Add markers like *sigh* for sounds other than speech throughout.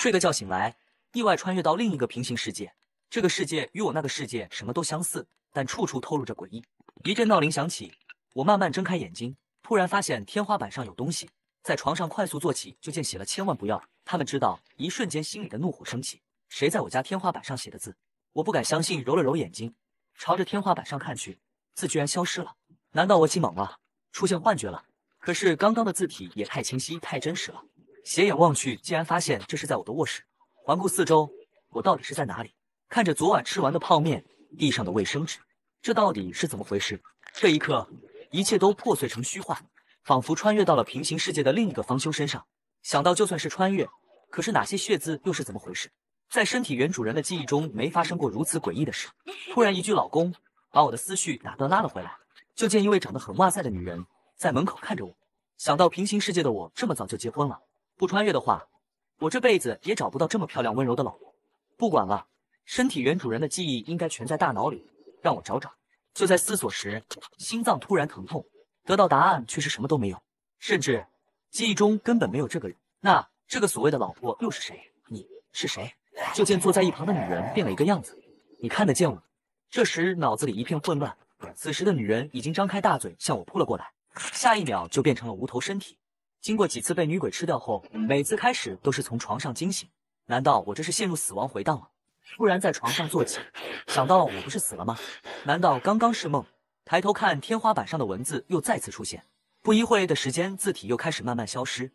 睡个觉醒来，意外穿越到另一个平行世界。这个世界与我那个世界什么都相似，但处处透露着诡异。一阵闹铃响起，我慢慢睁开眼睛，突然发现天花板上有东西。在床上快速坐起，就见写了“千万不要”。他们知道，一瞬间心里的怒火升起。谁在我家天花板上写的字？我不敢相信，揉了揉眼睛，朝着天花板上看去，字居然消失了。难道我起猛了，出现幻觉了？可是刚刚的字体也太清晰、太真实了。斜眼望去，竟然发现这是在我的卧室。环顾四周，我到底是在哪里？看着昨晚吃完的泡面，地上的卫生纸，这到底是怎么回事？这一刻，一切都破碎成虚幻，仿佛穿越到了平行世界的另一个方修身上。想到就算是穿越，可是哪些血渍又是怎么回事？在身体原主人的记忆中，没发生过如此诡异的事。突然一句“老公”把我的思绪打断，拉了回来。就见一位长得很哇塞的女人在门口看着我。想到平行世界的我这么早就结婚了。不穿越的话，我这辈子也找不到这么漂亮温柔的老婆。不管了，身体原主人的记忆应该全在大脑里，让我找找。就在思索时，心脏突然疼痛，得到答案却是什么都没有，甚至记忆中根本没有这个人。那这个所谓的老婆又是谁？你是谁？就见坐在一旁的女人变了一个样子，你看得见我？这时脑子里一片混乱。此时的女人已经张开大嘴向我扑了过来，下一秒就变成了无头身体。经过几次被女鬼吃掉后，每次开始都是从床上惊醒。难道我这是陷入死亡回荡了？突然在床上坐起，想到我不是死了吗？难道刚刚是梦？抬头看天花板上的文字又再次出现，不一会的时间，字体又开始慢慢消失。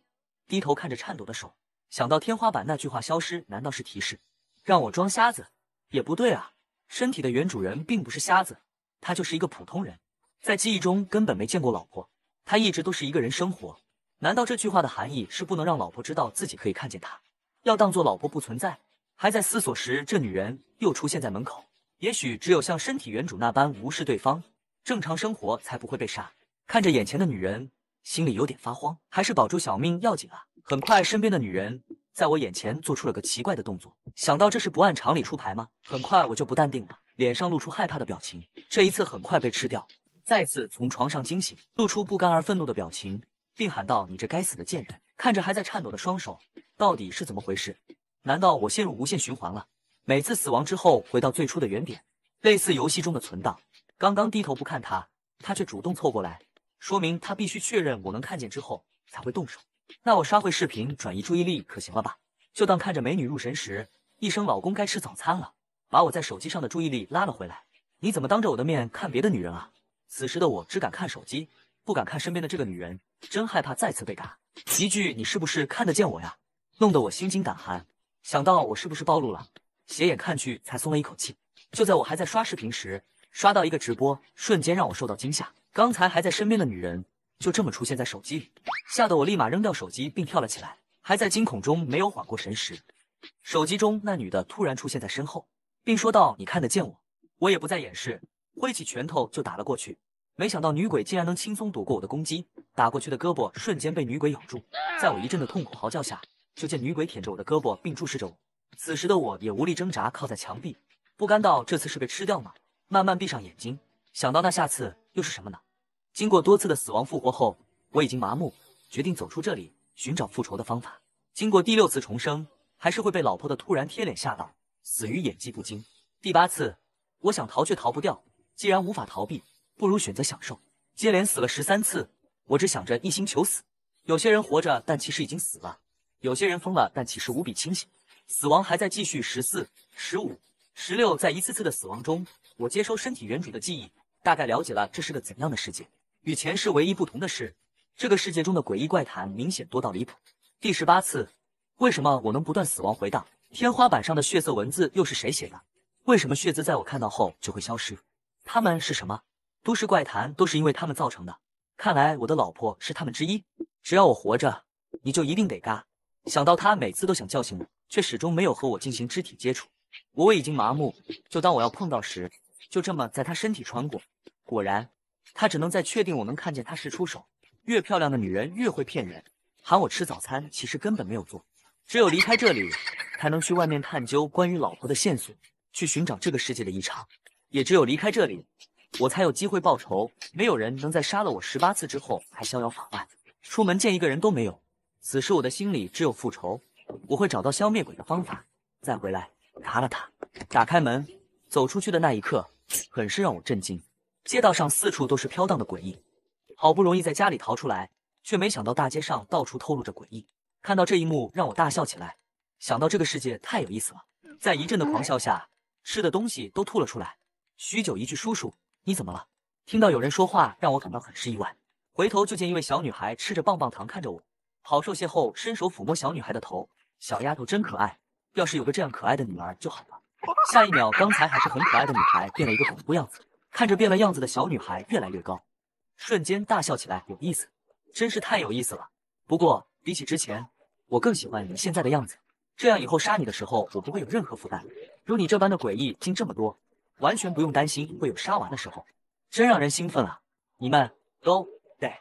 低头看着颤抖的手，想到天花板那句话消失，难道是提示让我装瞎子？也不对啊，身体的原主人并不是瞎子，他就是一个普通人，在记忆中根本没见过老婆，他一直都是一个人生活。难道这句话的含义是不能让老婆知道自己可以看见他，要当做老婆不存在？还在思索时，这女人又出现在门口。也许只有像身体原主那般无视对方，正常生活才不会被杀。看着眼前的女人，心里有点发慌，还是保住小命要紧啊！很快，身边的女人在我眼前做出了个奇怪的动作。想到这是不按常理出牌吗？很快我就不淡定了，脸上露出害怕的表情。这一次很快被吃掉，再次从床上惊醒，露出不甘而愤怒的表情。并喊道：“你这该死的贱人！”看着还在颤抖的双手，到底是怎么回事？难道我陷入无限循环了？每次死亡之后回到最初的原点，类似游戏中的存档。刚刚低头不看他，他却主动凑过来，说明他必须确认我能看见之后才会动手。那我刷会视频转移注意力可行了吧？就当看着美女入神时，一声“老公，该吃早餐了”，把我在手机上的注意力拉了回来。你怎么当着我的面看别的女人啊？此时的我只敢看手机。不敢看身边的这个女人，真害怕再次被打。一句“你是不是看得见我呀？”弄得我心惊胆寒，想到我是不是暴露了，斜眼看去才松了一口气。就在我还在刷视频时，刷到一个直播，瞬间让我受到惊吓。刚才还在身边的女人，就这么出现在手机里，吓得我立马扔掉手机并跳了起来，还在惊恐中没有缓过神时，手机中那女的突然出现在身后，并说道：“你看得见我？”我也不再掩饰，挥起拳头就打了过去。没想到女鬼竟然能轻松躲过我的攻击，打过去的胳膊瞬间被女鬼咬住。在我一阵的痛苦嚎叫下，就见女鬼舔着我的胳膊，并注视着我。此时的我也无力挣扎，靠在墙壁，不甘道：“这次是被吃掉吗？”慢慢闭上眼睛，想到那下次又是什么呢？经过多次的死亡复活后，我已经麻木，决定走出这里，寻找复仇的方法。经过第六次重生，还是会被老婆的突然贴脸吓到，死于演技不精。第八次，我想逃却逃不掉，既然无法逃避。不如选择享受。接连死了十三次，我只想着一心求死。有些人活着，但其实已经死了；有些人疯了，但其实无比清醒。死亡还在继续，十四、十五、十六，在一次次的死亡中，我接收身体原主的记忆，大概了解了这是个怎样的世界。与前世唯一不同的是，这个世界中的诡异怪谈明显多到离谱。第十八次，为什么我能不断死亡回荡？天花板上的血色文字又是谁写的？为什么血字在我看到后就会消失？它们是什么？都市怪谈都是因为他们造成的。看来我的老婆是他们之一。只要我活着，你就一定得嘎。想到她每次都想叫醒我，却始终没有和我进行肢体接触，我已经麻木。就当我要碰到时，就这么在她身体穿过。果然，她只能在确定我能看见她时出手。越漂亮的女人越会骗人。喊我吃早餐，其实根本没有做。只有离开这里，才能去外面探究关于老婆的线索，去寻找这个世界的异常。也只有离开这里。我才有机会报仇。没有人能在杀了我十八次之后还逍遥法外。出门见一个人都没有。此时我的心里只有复仇。我会找到消灭鬼的方法，再回来杀了他。打开门，走出去的那一刻，很是让我震惊。街道上四处都是飘荡的诡异。好不容易在家里逃出来，却没想到大街上到处透露着诡异。看到这一幕，让我大笑起来。想到这个世界太有意思了，在一阵的狂笑下，吃的东西都吐了出来。许久一句叔叔。你怎么了？听到有人说话，让我感到很是意外。回头就见一位小女孩吃着棒棒糖，看着我，好受些后伸手抚摸小女孩的头。小丫头真可爱，要是有个这样可爱的女儿就好了。下一秒，刚才还是很可爱的女孩变了一个恐怖样子，看着变了样子的小女孩越来越高，瞬间大笑起来，有意思，真是太有意思了。不过比起之前，我更喜欢你现在的样子，这样以后杀你的时候，我不会有任何负担。如你这般的诡异，听这么多。完全不用担心会有杀完的时候，真让人兴奋啊！你们都得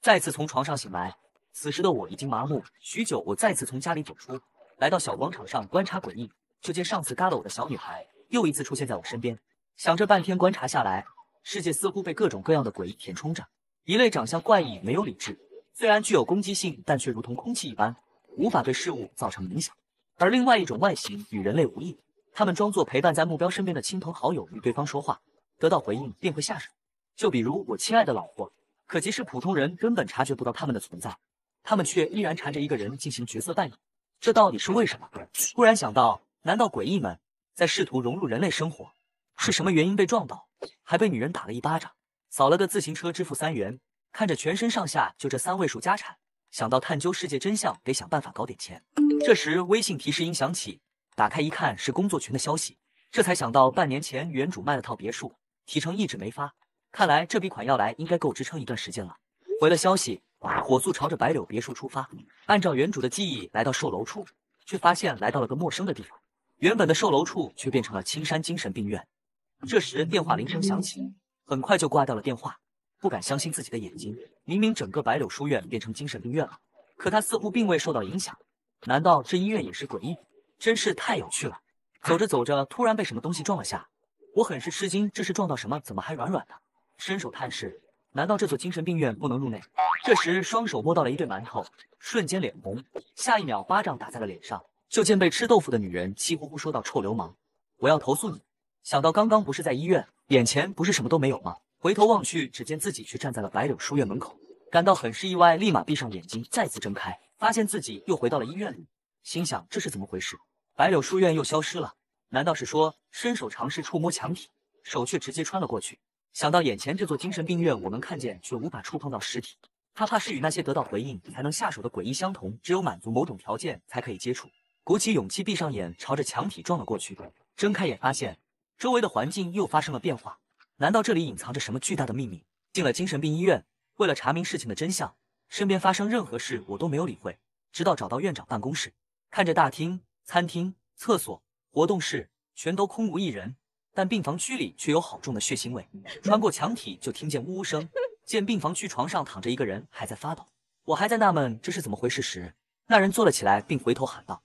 再次从床上醒来。此时的我已经麻木。许久，我再次从家里走出，来到小广场上观察诡异。就见上次嘎了我的小女孩又一次出现在我身边。想这半天观察下来，世界似乎被各种各样的诡异填充着。一类长相怪异，没有理智，虽然具有攻击性，但却如同空气一般，无法对事物造成影响。而另外一种外形与人类无异。他们装作陪伴在目标身边的亲朋好友，与对方说话，得到回应便会下手。就比如我亲爱的老婆，可即使普通人根本察觉不到他们的存在，他们却依然缠着一个人进行角色扮演，这到底是为什么？突然想到，难道诡异们在试图融入人类生活？是什么原因被撞倒，还被女人打了一巴掌，扫了个自行车支付三元？看着全身上下就这三位数家产，想到探究世界真相，得想办法搞点钱。这时微信提示音响起。打开一看是工作群的消息，这才想到半年前原主卖了套别墅，提成一直没发，看来这笔款要来应该够支撑一段时间了。回了消息，火速朝着白柳别墅出发，按照原主的记忆来到售楼处，却发现来到了个陌生的地方，原本的售楼处却变成了青山精神病院。这时电话铃声响起，很快就挂掉了电话，不敢相信自己的眼睛，明明整个白柳书院变成精神病院了，可他似乎并未受到影响，难道这医院也是诡异？真是太有趣了。走着走着，突然被什么东西撞了下，我很是吃惊。这是撞到什么？怎么还软软的？伸手探视，难道这座精神病院不能入内？这时，双手摸到了一对馒头，瞬间脸红。下一秒，巴掌打在了脸上。就见被吃豆腐的女人气呼呼说道：“臭流氓，我要投诉你！”想到刚刚不是在医院，眼前不是什么都没有吗？回头望去，只见自己却站在了白柳书院门口，感到很是意外，立马闭上眼睛，再次睁开，发现自己又回到了医院里。心想这是怎么回事？白柳书院又消失了，难道是说伸手尝试触摸墙体，手却直接穿了过去？想到眼前这座精神病院，我能看见却无法触碰到尸体，他怕是与那些得到回应才能下手的诡异相同，只有满足某种条件才可以接触。鼓起勇气，闭上眼，朝着墙体撞了过去。睁开眼，发现周围的环境又发生了变化。难道这里隐藏着什么巨大的秘密？进了精神病医院，为了查明事情的真相，身边发生任何事我都没有理会，直到找到院长办公室。看着大厅、餐厅、厕所、活动室全都空无一人，但病房区里却有好重的血腥味。穿过墙体就听见呜呜声，见病房区床上躺着一个人，还在发抖。我还在纳闷这是怎么回事时，那人坐了起来，并回头喊道：“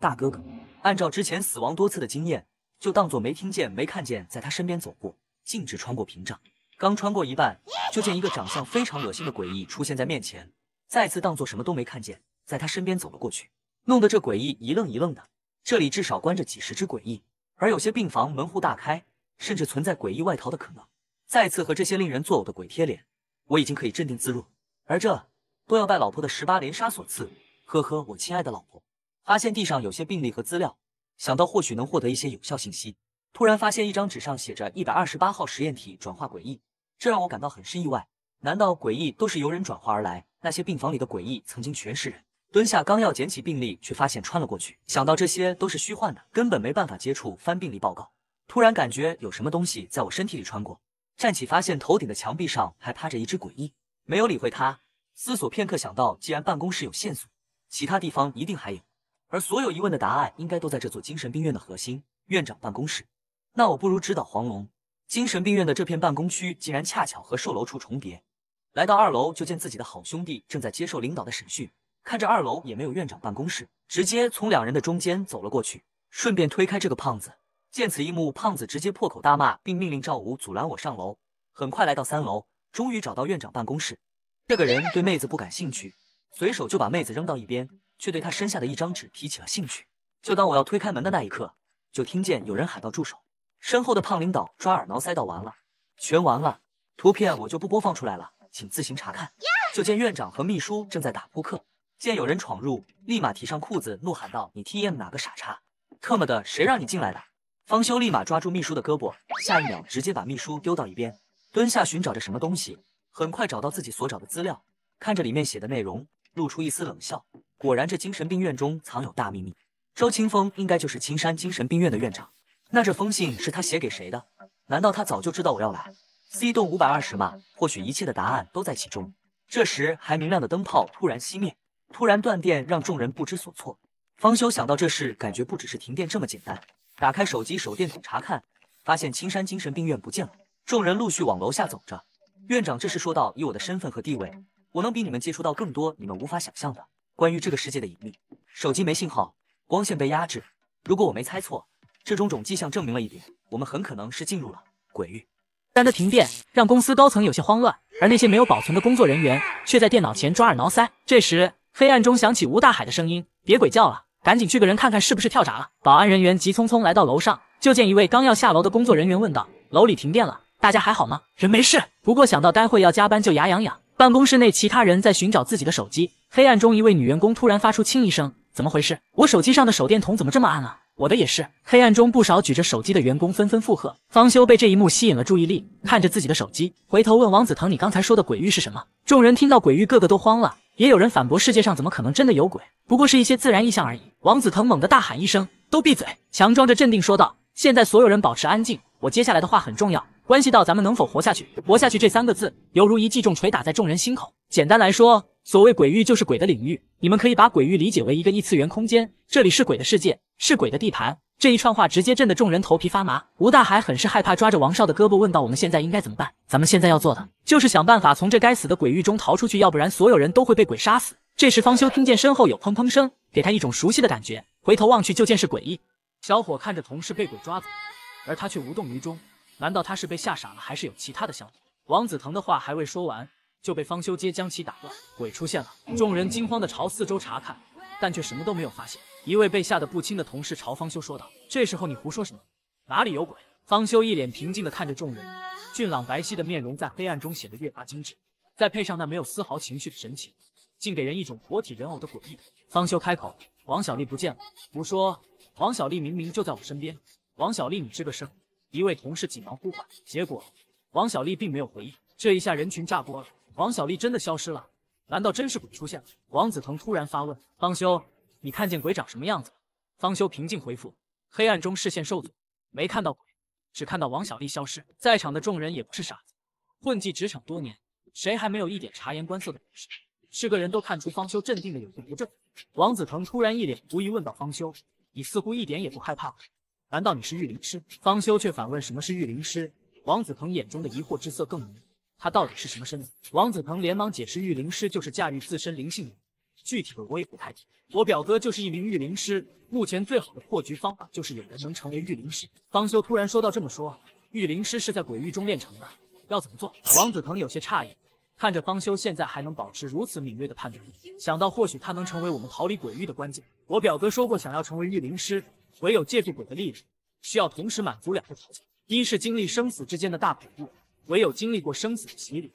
大哥哥！”按照之前死亡多次的经验，就当做没听见、没看见，在他身边走过，径直穿过屏障。刚穿过一半，就见一个长相非常恶心的诡异出现在面前，再次当做什么都没看见，在他身边走了过去。弄得这诡异一愣一愣的，这里至少关着几十只诡异，而有些病房门户大开，甚至存在诡异外逃的可能。再次和这些令人作呕的鬼贴脸，我已经可以镇定自若，而这都要拜老婆的十八连杀所赐。呵呵，我亲爱的老婆。发现地上有些病历和资料，想到或许能获得一些有效信息，突然发现一张纸上写着“一百二十八号实验体转化诡异”，这让我感到很是意外。难道诡异都是由人转化而来？那些病房里的诡异曾经全是人。蹲下，刚要捡起病历，却发现穿了过去。想到这些都是虚幻的，根本没办法接触翻病历报告。突然感觉有什么东西在我身体里穿过，站起发现头顶的墙壁上还趴着一只诡异。没有理会他，思索片刻，想到既然办公室有线索，其他地方一定还有。而所有疑问的答案应该都在这座精神病院的核心院长办公室。那我不如直捣黄龙。精神病院的这片办公区竟然恰巧和售楼处重叠。来到二楼，就见自己的好兄弟正在接受领导的审讯。看着二楼也没有院长办公室，直接从两人的中间走了过去，顺便推开这个胖子。见此一幕，胖子直接破口大骂，并命令赵武阻拦我上楼。很快来到三楼，终于找到院长办公室。这个人对妹子不感兴趣，随手就把妹子扔到一边，却对他身下的一张纸提起了兴趣。就当我要推开门的那一刻，就听见有人喊道：“住手！”身后的胖领导抓耳挠腮道：“完了，全完了。”图片我就不播放出来了，请自行查看。就见院长和秘书正在打扑克。见有人闯入，立马提上裤子，怒喊道：“你 TM 哪个傻叉？特么的，谁让你进来的？”方休立马抓住秘书的胳膊，下一秒直接把秘书丢到一边，蹲下寻找着什么东西。很快找到自己所找的资料，看着里面写的内容，露出一丝冷笑。果然，这精神病院中藏有大秘密。周清风应该就是青山精神病院的院长，那这封信是他写给谁的？难道他早就知道我要来 C 栋五百二十吗？或许一切的答案都在其中。这时，还明亮的灯泡突然熄灭。突然断电，让众人不知所措。方修想到这事，感觉不只是停电这么简单。打开手机手电筒查看，发现青山精神病院不见了。众人陆续往楼下走着。院长这时说道：“以我的身份和地位，我能比你们接触到更多你们无法想象的关于这个世界的隐秘。”手机没信号，光线被压制。如果我没猜错，这种种迹象证明了一点：我们很可能是进入了鬼域。但这停电让公司高层有些慌乱，而那些没有保存的工作人员却在电脑前抓耳挠腮。这时。黑暗中响起吴大海的声音：“别鬼叫了，赶紧去个人看看是不是跳闸了。”保安人员急匆匆来到楼上，就见一位刚要下楼的工作人员问道：“楼里停电了，大家还好吗？人没事，不过想到待会要加班就牙痒痒。”办公室内，其他人在寻找自己的手机。黑暗中，一位女员工突然发出轻一声：“怎么回事？我手机上的手电筒怎么这么暗了？我的也是。”黑暗中，不少举着手机的员工纷纷附和。方休被这一幕吸引了注意力，看着自己的手机，回头问王子腾：“你刚才说的鬼域是什么？”众人听到鬼域，个个都慌了。也有人反驳，世界上怎么可能真的有鬼？不过是一些自然异象而已。王子腾猛地大喊一声：“都闭嘴！”强装着镇定说道：“现在所有人保持安静，我接下来的话很重要，关系到咱们能否活下去。”活下去这三个字，犹如一记重锤打在众人心口。简单来说，所谓鬼域就是鬼的领域，你们可以把鬼域理解为一个异次元空间，这里是鬼的世界，是鬼的地盘。这一串话直接震得众人头皮发麻，吴大海很是害怕，抓着王少的胳膊问道：“我们现在应该怎么办？咱们现在要做的就是想办法从这该死的鬼域中逃出去，要不然所有人都会被鬼杀死。”这时方修听见身后有砰砰声，给他一种熟悉的感觉，回头望去就见是诡异小伙，看着同事被鬼抓走，而他却无动于衷，难道他是被吓傻了，还是有其他的想法？王子腾的话还未说完，就被方修接将其打断。鬼出现了，众人惊慌的朝四周查看，但却什么都没有发现。一位被吓得不轻的同事朝方修说道：“这时候你胡说什么？哪里有鬼？”方修一脸平静地看着众人，俊朗白皙的面容在黑暗中显得越发精致，再配上那没有丝毫情绪的神情，竟给人一种活体人偶的诡异。方修开口：“王小丽不见了。”“胡说！”王小丽明明就在我身边。“王小丽，你吱个声！”一位同事紧忙呼唤，结果王小丽并没有回应。这一下人群炸锅了：“王小丽真的消失了？难道真是鬼出现了？”王子腾突然发问：“方修。”你看见鬼长什么样子？方休平静回复，黑暗中视线受阻，没看到鬼，只看到王小丽消失。在场的众人也不是傻子，混迹职场多年，谁还没有一点察言观色的本事？是个人都看出方休镇定的有些不正。王子腾突然一脸狐疑问道：“方休，你似乎一点也不害怕，难道你是御灵师？”方休却反问：“什么是御灵师？”王子腾眼中的疑惑之色更浓，他到底是什么身份？王子腾连忙解释：“御灵师就是驾驭自身灵性。”具体的我也不太提。我表哥就是一名御灵师，目前最好的破局方法就是有人能成为御灵师。方修突然说到：“这么说，御灵师是在鬼域中练成的，要怎么做？”王子腾有些诧异，看着方修现在还能保持如此敏锐的判断，想到或许他能成为我们逃离鬼域的关键。我表哥说过，想要成为御灵师，唯有借助鬼的力量，需要同时满足两个条件，一是经历生死之间的大恐怖，唯有经历过生死的洗礼。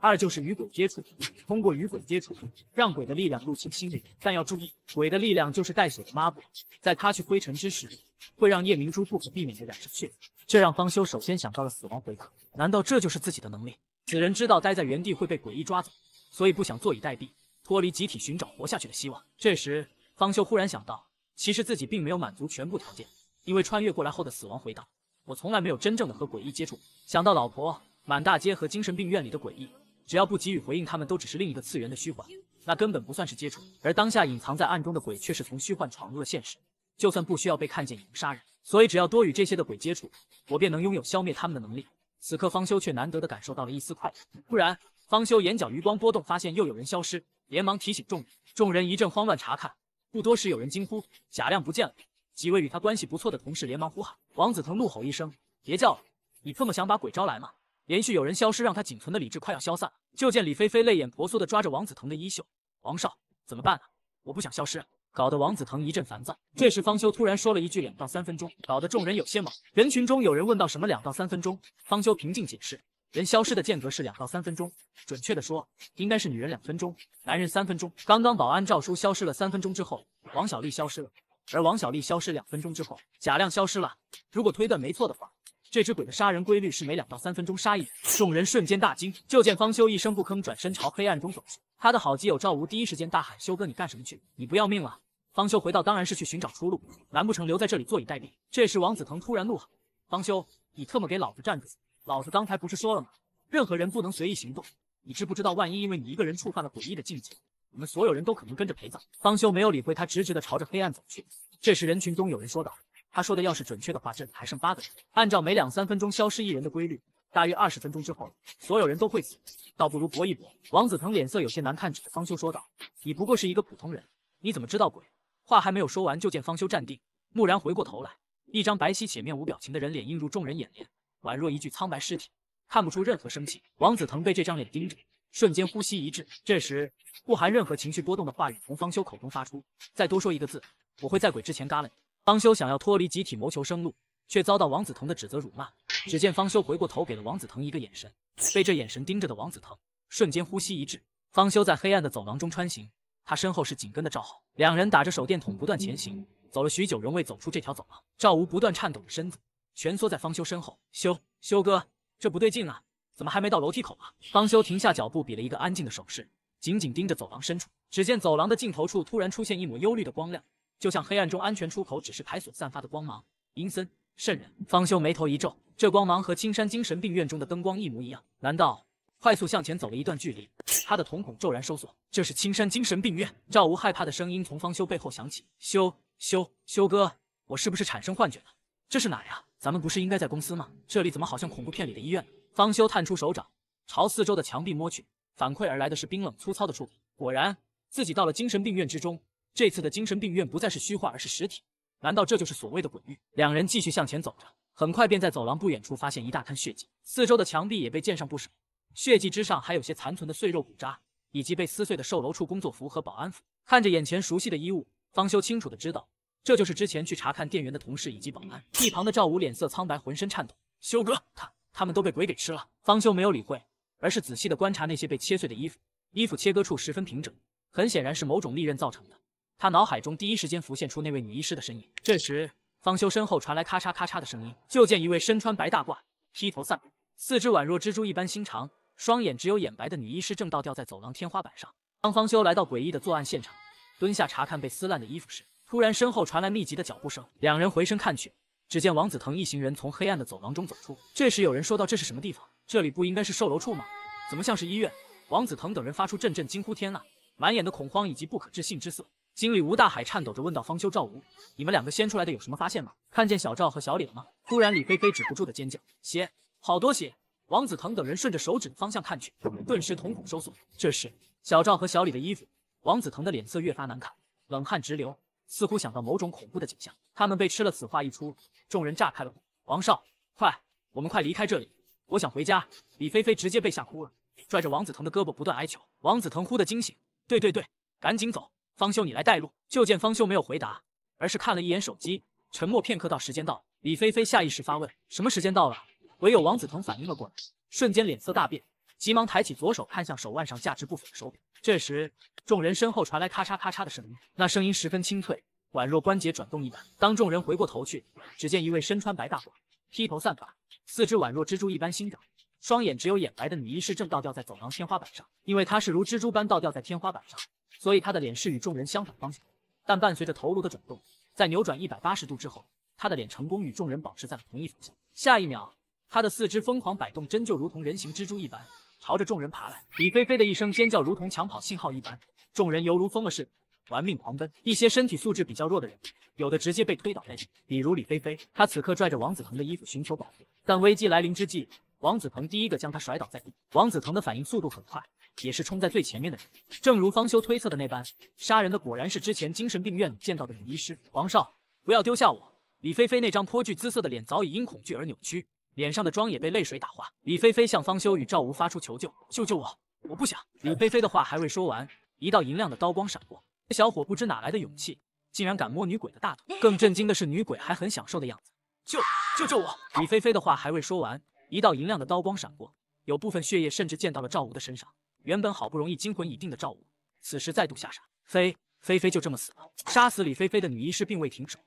二就是与鬼接触，通过与鬼接触，让鬼的力量入侵心灵。但要注意，鬼的力量就是带血的抹布，在擦去灰尘之时，会让夜明珠不可避免地染上血这让方修首先想到了死亡回荡。难道这就是自己的能力？此人知道待在原地会被诡异抓走，所以不想坐以待毙，脱离集体寻找活下去的希望。这时，方修忽然想到，其实自己并没有满足全部条件，因为穿越过来后的死亡回荡，我从来没有真正的和诡异接触。想到老婆，满大街和精神病院里的诡异。只要不给予回应，他们都只是另一个次元的虚幻，那根本不算是接触。而当下隐藏在暗中的鬼却是从虚幻闯入了现实，就算不需要被看见也能杀人。所以只要多与这些的鬼接触，我便能拥有消灭他们的能力。此刻方休却难得的感受到了一丝快感。突然，方休眼角余光波动，发现又有人消失，连忙提醒众人。众人一阵慌乱查看，不多时有人惊呼：“贾亮不见了！”几位与他关系不错的同事连忙呼喊。王子腾怒吼一声：“别叫了，你这么想把鬼招来吗？”连续有人消失，让他仅存的理智快要消散了。就见李菲菲泪眼婆娑的抓着王子腾的衣袖：“王少，怎么办啊？我不想消失。”搞得王子腾一阵烦躁。这时方休突然说了一句：“两到三分钟。”搞得众人有些懵。人群中有人问到：“什么两到三分钟？”方休平静解释：“人消失的间隔是两到三分钟，准确的说，应该是女人两分钟，男人三分钟。刚刚保安赵叔消失了三分钟之后，王小丽消失了，而王小丽消失两分钟之后，贾亮消失了。如果推断没错的话。”这只鬼的杀人规律是每两到三分钟杀一人，众人瞬间大惊。就见方休一声不吭，转身朝黑暗中走去。他的好基友赵无第一时间大喊：“休哥，你干什么去？你不要命了？”方休回道：“当然是去寻找出路，难不成留在这里坐以待毙？”这时王子腾突然怒吼：“方休，你特么给老子站住！老子刚才不是说了吗？任何人不能随意行动，你知不知道，万一因为你一个人触犯了诡异的禁忌，我们所有人都可能跟着陪葬？”方休没有理会他，直直的朝着黑暗走去。这时人群中有人说道。他说的要是准确的话，这里还剩八个人。按照每两三分钟消失一人的规律，大约二十分钟之后，所有人都会死。倒不如搏一搏。王子腾脸色有些难看，指着方休说道：“你不过是一个普通人，你怎么知道鬼？”话还没有说完，就见方休站定，蓦然回过头来，一张白皙且面无表情的人脸映入众人眼帘，宛若一具苍白尸体，看不出任何生气。王子腾被这张脸盯着，瞬间呼吸一滞。这时，不含任何情绪波动的话语从方休口中发出：“再多说一个字，我会在鬼之前嘎了你。”方修想要脱离集体谋求生路，却遭到王子腾的指责辱骂。只见方修回过头，给了王子腾一个眼神。被这眼神盯着的王子腾，瞬间呼吸一滞。方修在黑暗的走廊中穿行，他身后是紧跟的赵浩。两人打着手电筒不断前行。走了许久，仍未走出这条走廊。赵无不断颤抖着身子，蜷缩在方修身后。修修哥，这不对劲啊，怎么还没到楼梯口啊？方修停下脚步，比了一个安静的手势，紧紧盯着走廊深处。只见走廊的尽头处突然出现一抹忧虑的光亮。就像黑暗中安全出口指示牌所散发的光芒，阴森渗人。方修眉头一皱，这光芒和青山精神病院中的灯光一模一样。难道？快速向前走了一段距离，他的瞳孔骤然收缩。这是青山精神病院！赵无害怕的声音从方修背后响起。修修修哥，我是不是产生幻觉了？这是哪呀？咱们不是应该在公司吗？这里怎么好像恐怖片里的医院？呢？”方修探出手掌，朝四周的墙壁摸去，反馈而来的是冰冷粗糙的触感。果然，自己到了精神病院之中。这次的精神病院不再是虚化，而是实体。难道这就是所谓的鬼域？两人继续向前走着，很快便在走廊不远处发现一大滩血迹，四周的墙壁也被溅上不少血迹，之上还有些残存的碎肉骨渣，以及被撕碎的售楼处工作服和保安服。看着眼前熟悉的衣物，方修清楚的知道，这就是之前去查看店员的同事以及保安。一旁的赵武脸色苍白，浑身颤抖。修哥，他他们都被鬼给吃了。方修没有理会，而是仔细的观察那些被切碎的衣服，衣服切割处十分平整，很显然是某种利刃造成的。他脑海中第一时间浮现出那位女医师的身影。这时，方修身后传来咔嚓咔嚓的声音，就见一位身穿白大褂、披头散发、四肢宛若蜘蛛一般心长、双眼只有眼白的女医师正倒吊在走廊天花板上。当方修来到诡异的作案现场，蹲下查看被撕烂的衣服时，突然身后传来密集的脚步声。两人回身看去，只见王子腾一行人从黑暗的走廊中走出。这时，有人说道：“这是什么地方？这里不应该是售楼处吗？怎么像是医院？”王子腾等人发出阵阵惊呼：“天呐，满眼的恐慌以及不可置信之色。经理吴大海颤抖着问道：“方秋赵吴，你们两个先出来的有什么发现吗？看见小赵和小李了吗？”突然，李菲菲止不住的尖叫：“血，好多血！”王子腾等人顺着手指的方向看去，顿时瞳孔收缩。这时，小赵和小李的衣服，王子腾的脸色越发难看，冷汗直流，似乎想到某种恐怖的景象。他们被吃了。此话一出，众人炸开了锅：“王少，快，我们快离开这里！我想回家！”李菲菲直接被吓哭了，拽着王子腾的胳膊不断哀求。王子腾忽的惊醒：“对对对，赶紧走！”方修，你来带路。就见方修没有回答，而是看了一眼手机，沉默片刻，到时间到。李菲菲下意识发问：什么时间到了？唯有王子腾反应了过来，瞬间脸色大变，急忙抬起左手，看向手腕上价值不菲的手表。这时，众人身后传来咔嚓咔嚓的声音，那声音十分清脆，宛若关节转动一般。当众人回过头去，只见一位身穿白大褂、披头散发、四肢宛若蜘蛛一般心长、双眼只有眼白的女医师正倒吊在走廊天花板上，因为她是如蜘蛛般倒吊在天花板上。所以他的脸是与众人相反方向，但伴随着头颅的转动，在扭转一百八十度之后，他的脸成功与众人保持在了同一方向。下一秒，他的四肢疯狂摆动，真就如同人形蜘蛛一般，朝着众人爬来。李菲菲的一声尖叫，如同抢跑信号一般，众人犹如疯了似的，玩命狂奔。一些身体素质比较弱的人，有的直接被推倒在地，比如李菲菲，她此刻拽着王子腾的衣服寻求保护，但危机来临之际，王子腾第一个将她甩倒在地。王子腾的反应速度很快。也是冲在最前面的人，正如方休推测的那般，杀人的果然是之前精神病院里见到的女医师。王少，不要丢下我！李菲菲那张颇具姿色的脸早已因恐惧而扭曲，脸上的妆也被泪水打花。李菲菲向方休与赵无发出求救：救救我！我不想。李菲菲的话还未说完，一道银亮的刀光闪过，小伙不知哪来的勇气，竟然敢摸女鬼的大腿。更震惊的是，女鬼还很享受的样子。救救救我！李菲菲的话还未说完，一道银亮的刀光闪过，有部分血液甚至溅到了赵无的身上。原本好不容易惊魂已定的赵武，此时再度吓傻。飞飞飞就这么死了。杀死李飞飞的女医师并未停手，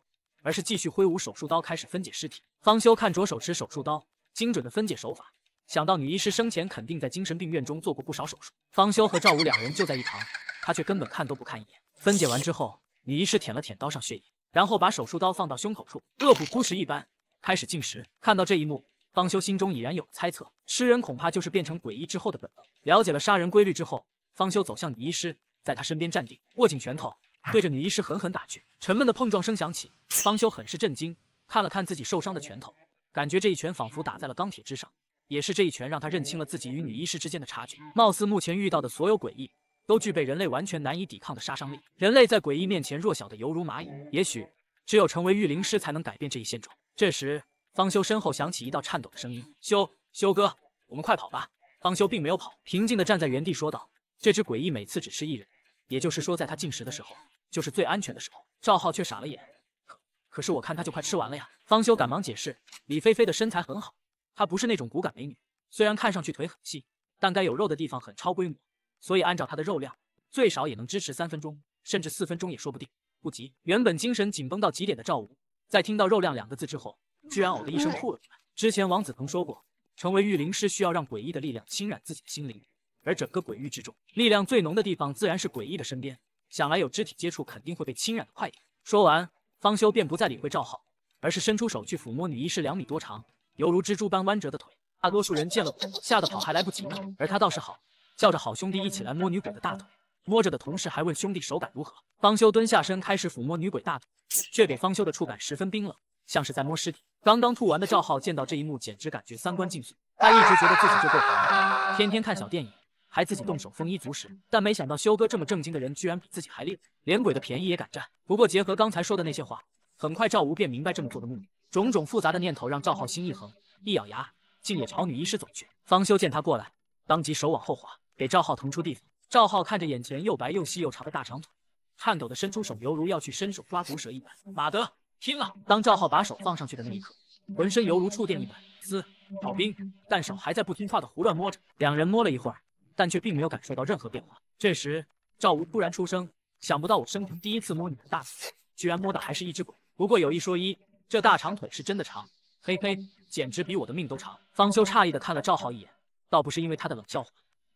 而是继续挥舞手术刀，开始分解尸体。方修看着手持手术刀、精准的分解手法，想到女医师生前肯定在精神病院中做过不少手术。方修和赵武两人就在一旁，他却根本看都不看一眼。分解完之后，女医师舔了舔刀上血液，然后把手术刀放到胸口处，饿虎扑食一般开始进食。看到这一幕。方修心中已然有了猜测，吃人恐怕就是变成诡异之后的本能。了解了杀人规律之后，方修走向女医师，在她身边站定，握紧拳头，对着女医师狠狠打去。沉闷的碰撞声响起，方修很是震惊，看了看自己受伤的拳头，感觉这一拳仿佛打在了钢铁之上。也是这一拳让他认清了自己与女医师之间的差距。貌似目前遇到的所有诡异，都具备人类完全难以抵抗的杀伤力。人类在诡异面前弱小的犹如蚂蚁。也许只有成为御灵师，才能改变这一现状。这时。方修身后响起一道颤抖的声音：“修修哥，我们快跑吧！”方修并没有跑，平静的站在原地说道：“这只诡异每次只吃一人，也就是说，在它进食的时候，就是最安全的时候。”赵浩却傻了眼：“可可是我看他就快吃完了呀！”方修赶忙解释：“李菲菲的身材很好，她不是那种骨感美女，虽然看上去腿很细，但该有肉的地方很超规模，所以按照她的肉量，最少也能支持三分钟，甚至四分钟也说不定。不急。”原本精神紧绷到极点的赵武，在听到“肉量”两个字之后。居然呕的一声吐了出来。之前王子腾说过，成为御灵师需要让诡异的力量侵染自己的心灵，而整个鬼域之中，力量最浓的地方自然是诡异的身边。想来有肢体接触，肯定会被侵染的快点。说完，方修便不再理会赵浩，而是伸出手去抚摸女医师两米多长、犹如蜘蛛般弯折的腿。大多数人见了鬼，吓得跑还来不及呢，而他倒是好，叫着好兄弟一起来摸女鬼的大腿，摸着的同时还问兄弟手感如何。方修蹲下身开始抚摸女鬼大腿，却给方修的触感十分冰冷。像是在摸尸体。刚刚吐完的赵浩见到这一幕，简直感觉三观尽碎。他一直觉得自己就够烦了，天天看小电影，还自己动手丰衣足食。但没想到修哥这么正经的人，居然比自己还厉害，连鬼的便宜也敢占。不过结合刚才说的那些话，很快赵无便明白这么做的目的。种种复杂的念头让赵浩心一横，一咬牙，竟也朝女医师走去。方修见他过来，当即手往后滑，给赵浩腾出地方。赵浩看着眼前又白又细又长的大长腿，颤抖地伸出手，犹如要去伸手抓毒蛇一般。马德！拼了！当赵浩把手放上去的那一刻，浑身犹如触电一般。嘶，好冰！但手还在不听话的胡乱摸着。两人摸了一会儿，但却并没有感受到任何变化。这时，赵无突然出声：“想不到我生平第一次摸你的大腿，居然摸的还是一只鬼。不过有一说一，这大长腿是真的长，嘿嘿，简直比我的命都长。”方休诧异的看了赵浩一眼，倒不是因为他的冷笑话，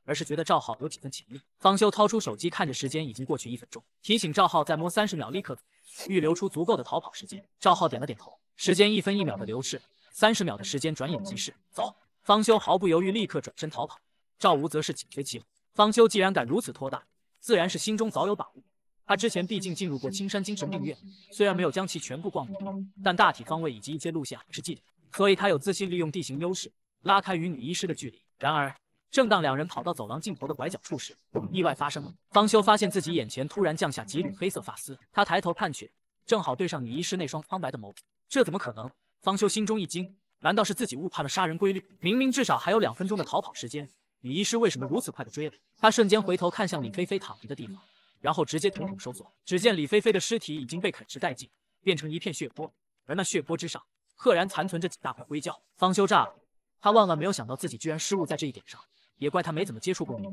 而是觉得赵浩有几分潜力。方休掏出手机，看着时间已经过去一分钟，提醒赵浩再摸三十秒，立刻走。预留出足够的逃跑时间。赵浩点了点头。时间一分一秒的流逝，三十秒的时间转眼即逝。走！方修毫不犹豫，立刻转身逃跑。赵无则是紧随其后。方修既然敢如此拖大，自然是心中早有把握。他之前毕竟进入过青山精神病院，虽然没有将其全部逛过，但大体方位以及一些路线还是记得。所以他有自信利用地形优势，拉开与女医师的距离。然而……正当两人跑到走廊尽头的拐角处时，意外发生了。方修发现自己眼前突然降下几缕黑色发丝，他抬头看去，正好对上女医师那双苍白的眸。这怎么可能？方修心中一惊，难道是自己误判了杀人规律？明明至少还有两分钟的逃跑时间，女医师为什么如此快的追了？他瞬间回头看向李菲菲躺着的地方，然后直接瞳孔收缩。只见李菲菲的尸体已经被啃食殆尽，变成一片血泊，而那血泊之上，赫然残存着几大块硅胶。方修炸了，他万万没有想到自己居然失误在这一点上。也怪他没怎么接触过女，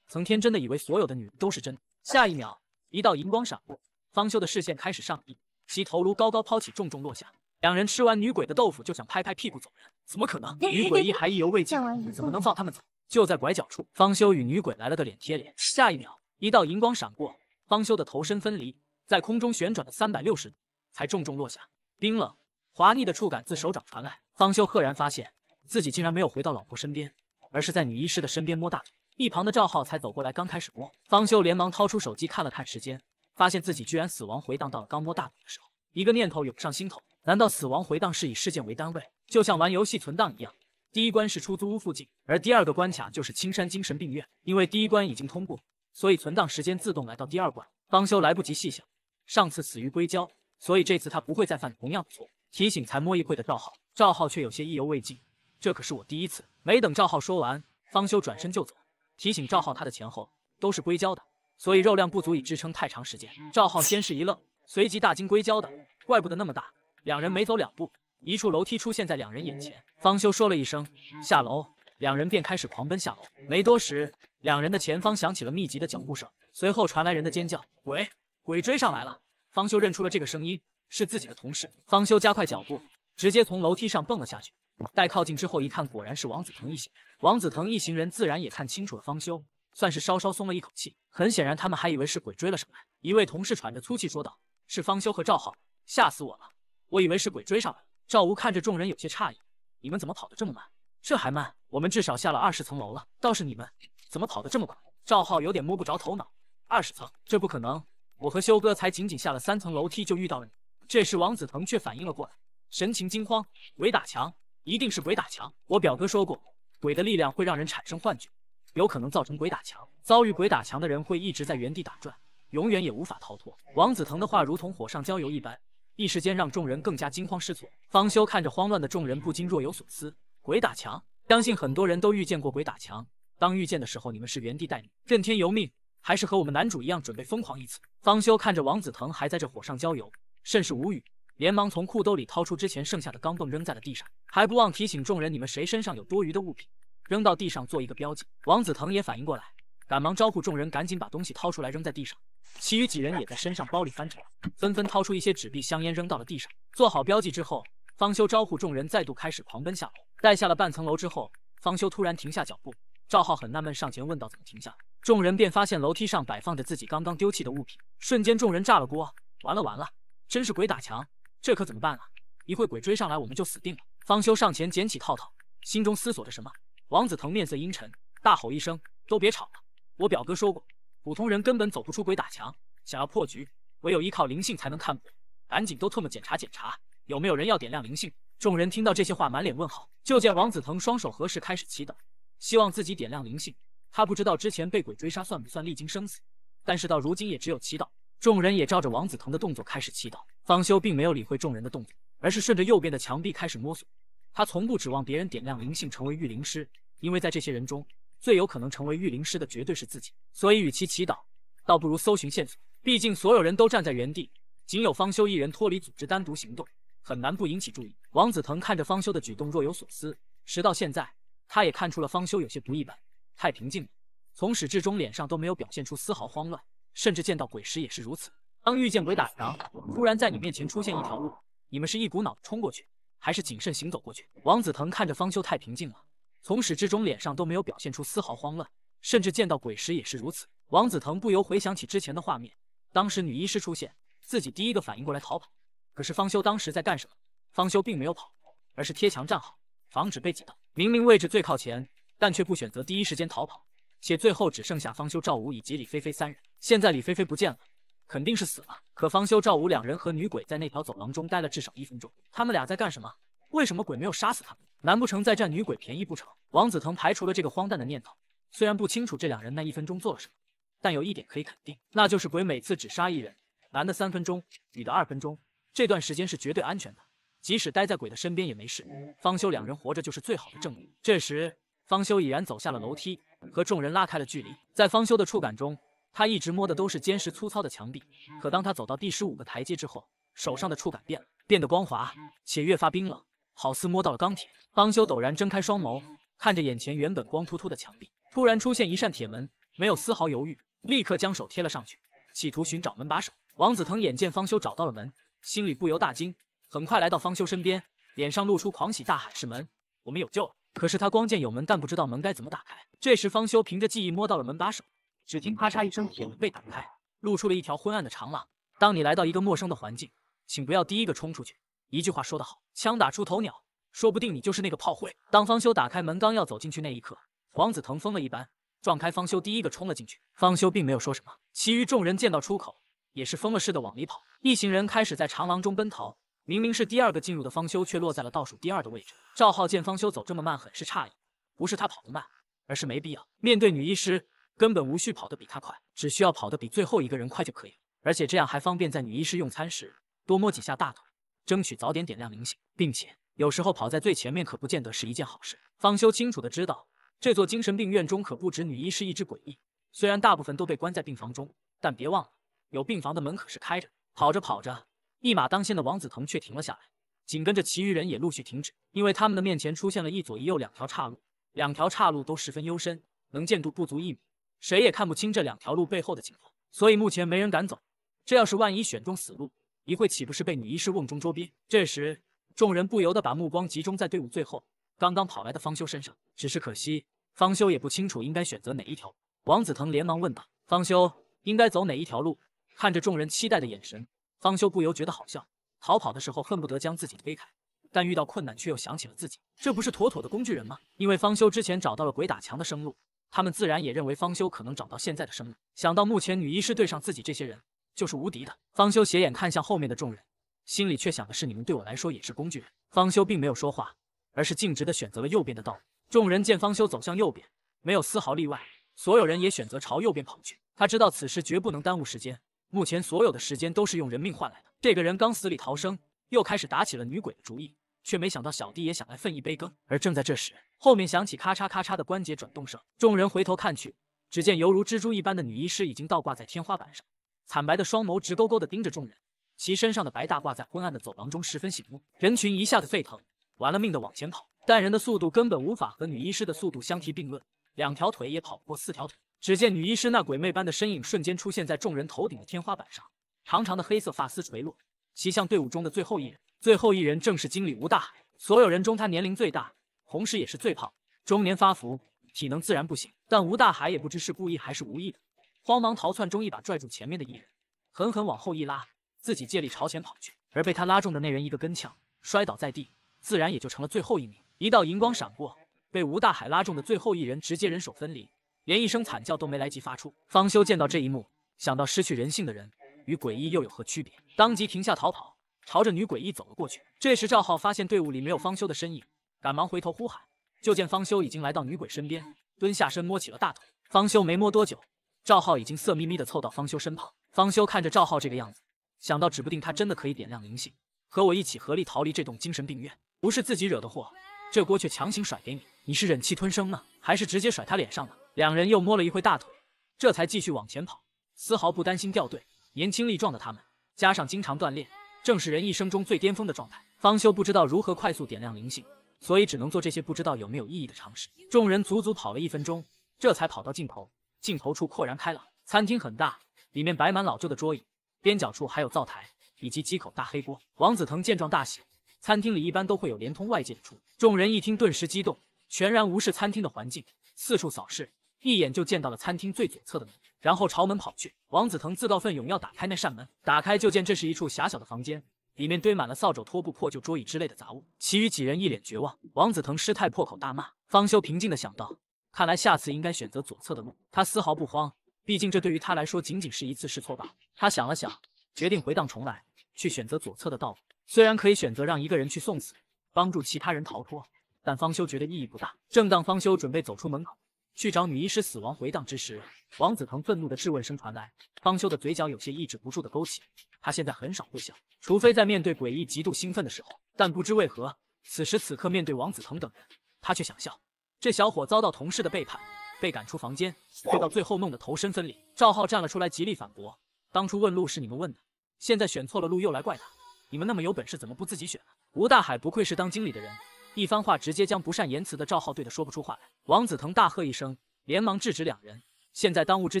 曾天真的以为所有的女人都是真。下一秒，一道银光闪过，方休的视线开始上移，其头颅高高抛起，重重落下。两人吃完女鬼的豆腐就想拍拍屁股走人，怎么可能？女鬼一还意犹未尽，怎么能放他们走？就在拐角处，方休与女鬼来了个脸贴脸。下一秒，一道银光闪过，方休的头身分离，在空中旋转了三百六十度，才重重落下。冰冷滑腻的触感自手掌传来，方休赫然发现自己竟然没有回到老婆身边。而是在女医师的身边摸大腿，一旁的赵浩才走过来，刚开始摸，方修连忙掏出手机看了看时间，发现自己居然死亡回荡到了刚摸大腿的时候，一个念头涌上心头，难道死亡回荡是以事件为单位，就像玩游戏存档一样，第一关是出租屋附近，而第二个关卡就是青山精神病院，因为第一关已经通过，所以存档时间自动来到第二关。方修来不及细想，上次死于硅胶，所以这次他不会再犯同样的错误，提醒才摸一会的赵浩，赵浩却有些意犹未尽。这可是我第一次。没等赵浩说完，方修转身就走，提醒赵浩他的前后都是硅胶的，所以肉量不足以支撑太长时间。赵浩先是一愣，随即大惊：“硅胶的，怪不得那么大！”两人没走两步，一处楼梯出现在两人眼前。方修说了一声“下楼”，两人便开始狂奔下楼。没多时，两人的前方响起了密集的脚步声，随后传来人的尖叫：“鬼，鬼追上来了！”方修认出了这个声音是自己的同事。方修加快脚步，直接从楼梯上蹦了下去。待靠近之后一看，果然是王子腾一行。王子腾一行人自然也看清楚了方休，算是稍稍松了一口气。很显然，他们还以为是鬼追了上来。一位同事喘着粗气说道：“是方休和赵浩，吓死我了！我以为是鬼追上了。”赵无看着众人有些诧异：“你们怎么跑得这么慢？这还慢？我们至少下了二十层楼了。倒是你们，怎么跑得这么快？”赵浩有点摸不着头脑：“二十层？这不可能！我和修哥才仅仅下了三层楼梯就遇到了你。”这时王子腾却反应了过来，神情惊慌：“鬼打墙！”一定是鬼打墙。我表哥说过，鬼的力量会让人产生幻觉，有可能造成鬼打墙。遭遇鬼打墙的人会一直在原地打转，永远也无法逃脱。王子腾的话如同火上浇油一般，一时间让众人更加惊慌失措。方休看着慌乱的众人，不禁若有所思。鬼打墙，相信很多人都遇见过。鬼打墙，当遇见的时候，你们是原地待命，任天由命，还是和我们男主一样准备疯狂一次？方休看着王子腾还在这火上浇油，甚是无语。连忙从裤兜里掏出之前剩下的钢镚扔在了地上，还不忘提醒众人：“你们谁身上有多余的物品，扔到地上做一个标记。”王子腾也反应过来，赶忙招呼众人赶紧把东西掏出来扔在地上。其余几人也在身上包里翻找，纷纷掏出一些纸币、香烟扔到了地上，做好标记之后，方休招呼众人再度开始狂奔下楼。待下了半层楼之后，方休突然停下脚步。赵浩很纳闷，上前问道：“怎么停下？”众人便发现楼梯上摆放着自己刚刚丢弃的物品，瞬间众人炸了锅：“完了完了，真是鬼打墙！”这可怎么办啊！一会鬼追上来，我们就死定了。方休上前捡起套套，心中思索着什么。王子腾面色阴沉，大吼一声：“都别吵了！我表哥说过，普通人根本走不出鬼打墙，想要破局，唯有依靠灵性才能看破。赶紧都特么检查检查，有没有人要点亮灵性！”众人听到这些话，满脸问号。就见王子腾双手合十，开始祈祷，希望自己点亮灵性。他不知道之前被鬼追杀算不算历经生死，但是到如今也只有祈祷。众人也照着王子腾的动作开始祈祷。方修并没有理会众人的动作，而是顺着右边的墙壁开始摸索。他从不指望别人点亮灵性成为御灵师，因为在这些人中，最有可能成为御灵师的绝对是自己。所以，与其祈祷，倒不如搜寻线索。毕竟，所有人都站在原地，仅有方修一人脱离组织单独行动，很难不引起注意。王子腾看着方修的举动，若有所思。直到现在，他也看出了方修有些不一般，太平静了，从始至终脸上都没有表现出丝毫慌乱，甚至见到鬼时也是如此。当遇见鬼打墙，突然在你面前出现一条路，你们是一股脑冲过去，还是谨慎行走过去？王子腾看着方休太平静了，从始至终脸上都没有表现出丝毫慌乱，甚至见到鬼时也是如此。王子腾不由回想起之前的画面，当时女医师出现，自己第一个反应过来逃跑，可是方休当时在干什么？方休并没有跑，而是贴墙站好，防止被挤到。明明位置最靠前，但却不选择第一时间逃跑，且最后只剩下方休、赵武以及李菲菲三人。现在李菲菲不见了。肯定是死了。可方休、赵武两人和女鬼在那条走廊中待了至少一分钟，他们俩在干什么？为什么鬼没有杀死他们？难不成在占女鬼便宜不成？王子腾排除了这个荒诞的念头。虽然不清楚这两人那一分钟做了什么，但有一点可以肯定，那就是鬼每次只杀一人，男的三分钟，女的二分钟，这段时间是绝对安全的，即使待在鬼的身边也没事。方休两人活着就是最好的证明。这时，方休已然走下了楼梯，和众人拉开了距离。在方休的触感中。他一直摸的都是坚实粗糙的墙壁，可当他走到第十五个台阶之后，手上的触感变了，变得光滑且越发冰冷，好似摸到了钢铁。方修陡然睁开双眸，看着眼前原本光秃秃的墙壁，突然出现一扇铁门，没有丝毫犹豫，立刻将手贴了上去，企图寻找门把手。王子腾眼见方修找到了门，心里不由大惊，很快来到方修身边，脸上露出狂喜，大喊：“是门，我们有救了！”可是他光见有门，但不知道门该怎么打开。这时方修凭着记忆摸到了门把手。只听咔嚓一声，铁门被打开，露出了一条昏暗的长廊。当你来到一个陌生的环境，请不要第一个冲出去。一句话说得好，枪打出头鸟，说不定你就是那个炮灰。当方修打开门，刚要走进去那一刻，王子腾疯了一般撞开方修，第一个冲了进去。方修并没有说什么，其余众人见到出口，也是疯了似的往里跑。一行人开始在长廊中奔逃，明明是第二个进入的方修，却落在了倒数第二的位置。赵浩见方修走这么慢，很是诧异，不是他跑得慢，而是没必要面对女医师。根本无需跑得比他快，只需要跑得比最后一个人快就可以了。而且这样还方便在女医师用餐时多摸几下大腿，争取早点点亮灵性。并且有时候跑在最前面可不见得是一件好事。方修清楚的知道，这座精神病院中可不止女医师一只诡异。虽然大部分都被关在病房中，但别忘了，有病房的门可是开着。跑着跑着，一马当先的王子腾却停了下来，紧跟着其余人也陆续停止，因为他们的面前出现了一左一右两条岔路，两条岔路都十分幽深，能见度不足一米。谁也看不清这两条路背后的情况，所以目前没人敢走。这要是万一选中死路，一会岂不是被女医师瓮中捉鳖？这时，众人不由得把目光集中在队伍最后刚刚跑来的方修身上。只是可惜，方修也不清楚应该选择哪一条。王子腾连忙问道：“方修，应该走哪一条路？”看着众人期待的眼神，方修不由觉得好笑。逃跑的时候恨不得将自己推开，但遇到困难却又想起了自己，这不是妥妥的工具人吗？因为方修之前找到了鬼打墙的生路。他们自然也认为方修可能找到现在的生命。想到目前女医师对上自己这些人就是无敌的，方修斜眼看向后面的众人，心里却想的是：你们对我来说也是工具人。方修并没有说话，而是径直的选择了右边的道路。众人见方修走向右边，没有丝毫例外，所有人也选择朝右边跑去。他知道此时绝不能耽误时间，目前所有的时间都是用人命换来的。这个人刚死里逃生，又开始打起了女鬼的主意，却没想到小弟也想来分一杯羹。而正在这时，后面响起咔嚓咔嚓的关节转动声，众人回头看去，只见犹如蜘蛛一般的女医师已经倒挂在天花板上，惨白的双眸直勾勾的盯着众人，其身上的白大褂在昏暗的走廊中十分醒目。人群一下子沸腾，玩了命的往前跑，但人的速度根本无法和女医师的速度相提并论，两条腿也跑不过四条腿。只见女医师那鬼魅般的身影瞬间出现在众人头顶的天花板上，长长的黑色发丝垂落，其向队伍中的最后一人。最后一人正是经理吴大海，所有人中他年龄最大。同时，也是最胖，中年发福，体能自然不行。但吴大海也不知是故意还是无意的，慌忙逃窜中一把拽住前面的一人，狠狠往后一拉，自己借力朝前跑去。而被他拉中的那人一个跟跄摔倒在地，自然也就成了最后一名。一道银光闪过，被吴大海拉中的最后一人直接人手分离，连一声惨叫都没来及发出。方休见到这一幕，想到失去人性的人与诡异又有何区别，当即停下逃跑，朝着女诡异走了过去。这时，赵浩发现队伍里没有方休的身影。赶忙回头呼喊，就见方修已经来到女鬼身边，蹲下身摸起了大腿。方修没摸多久，赵浩已经色眯眯地凑到方修身旁。方修看着赵浩这个样子，想到指不定他真的可以点亮灵性，和我一起合力逃离这栋精神病院，不是自己惹的祸，这锅却强行甩给你。你是忍气吞声呢，还是直接甩他脸上呢？两人又摸了一会大腿，这才继续往前跑，丝毫不担心掉队。年轻力壮的他们，加上经常锻炼，正是人一生中最巅峰的状态。方修不知道如何快速点亮灵性。所以只能做这些不知道有没有意义的尝试。众人足足跑了一分钟，这才跑到尽头。尽头处豁然开朗，餐厅很大，里面摆满老旧的桌椅，边角处还有灶台以及几口大黑锅。王子腾见状大喜，餐厅里一般都会有连通外界的处。众人一听顿时激动，全然无视餐厅的环境，四处扫视，一眼就见到了餐厅最左侧的门，然后朝门跑去。王子腾自告奋勇要打开那扇门，打开就见这是一处狭小的房间。里面堆满了扫帚、拖布、破旧桌椅之类的杂物，其余几人一脸绝望。王子腾失态，破口大骂，方休平静的想到，看来下次应该选择左侧的路。他丝毫不慌，毕竟这对于他来说仅仅是一次试错罢了。他想了想，决定回荡重来，去选择左侧的道路。虽然可以选择让一个人去送死，帮助其他人逃脱，但方休觉得意义不大。正当方休准备走出门口去找女医师死亡回荡之时，王子腾愤怒的质问声传来，方休的嘴角有些抑制不住的勾起。他现在很少会笑，除非在面对诡异、极度兴奋的时候。但不知为何，此时此刻面对王子腾等人，他却想笑。这小伙遭到同事的背叛，被赶出房间，到最后弄得头身分离。赵浩站了出来，极力反驳：“当初问路是你们问的，现在选错了路又来怪他。你们那么有本事，怎么不自己选呢？”吴大海不愧是当经理的人，一番话直接将不善言辞的赵浩怼得说不出话来。王子腾大喝一声，连忙制止两人。现在当务之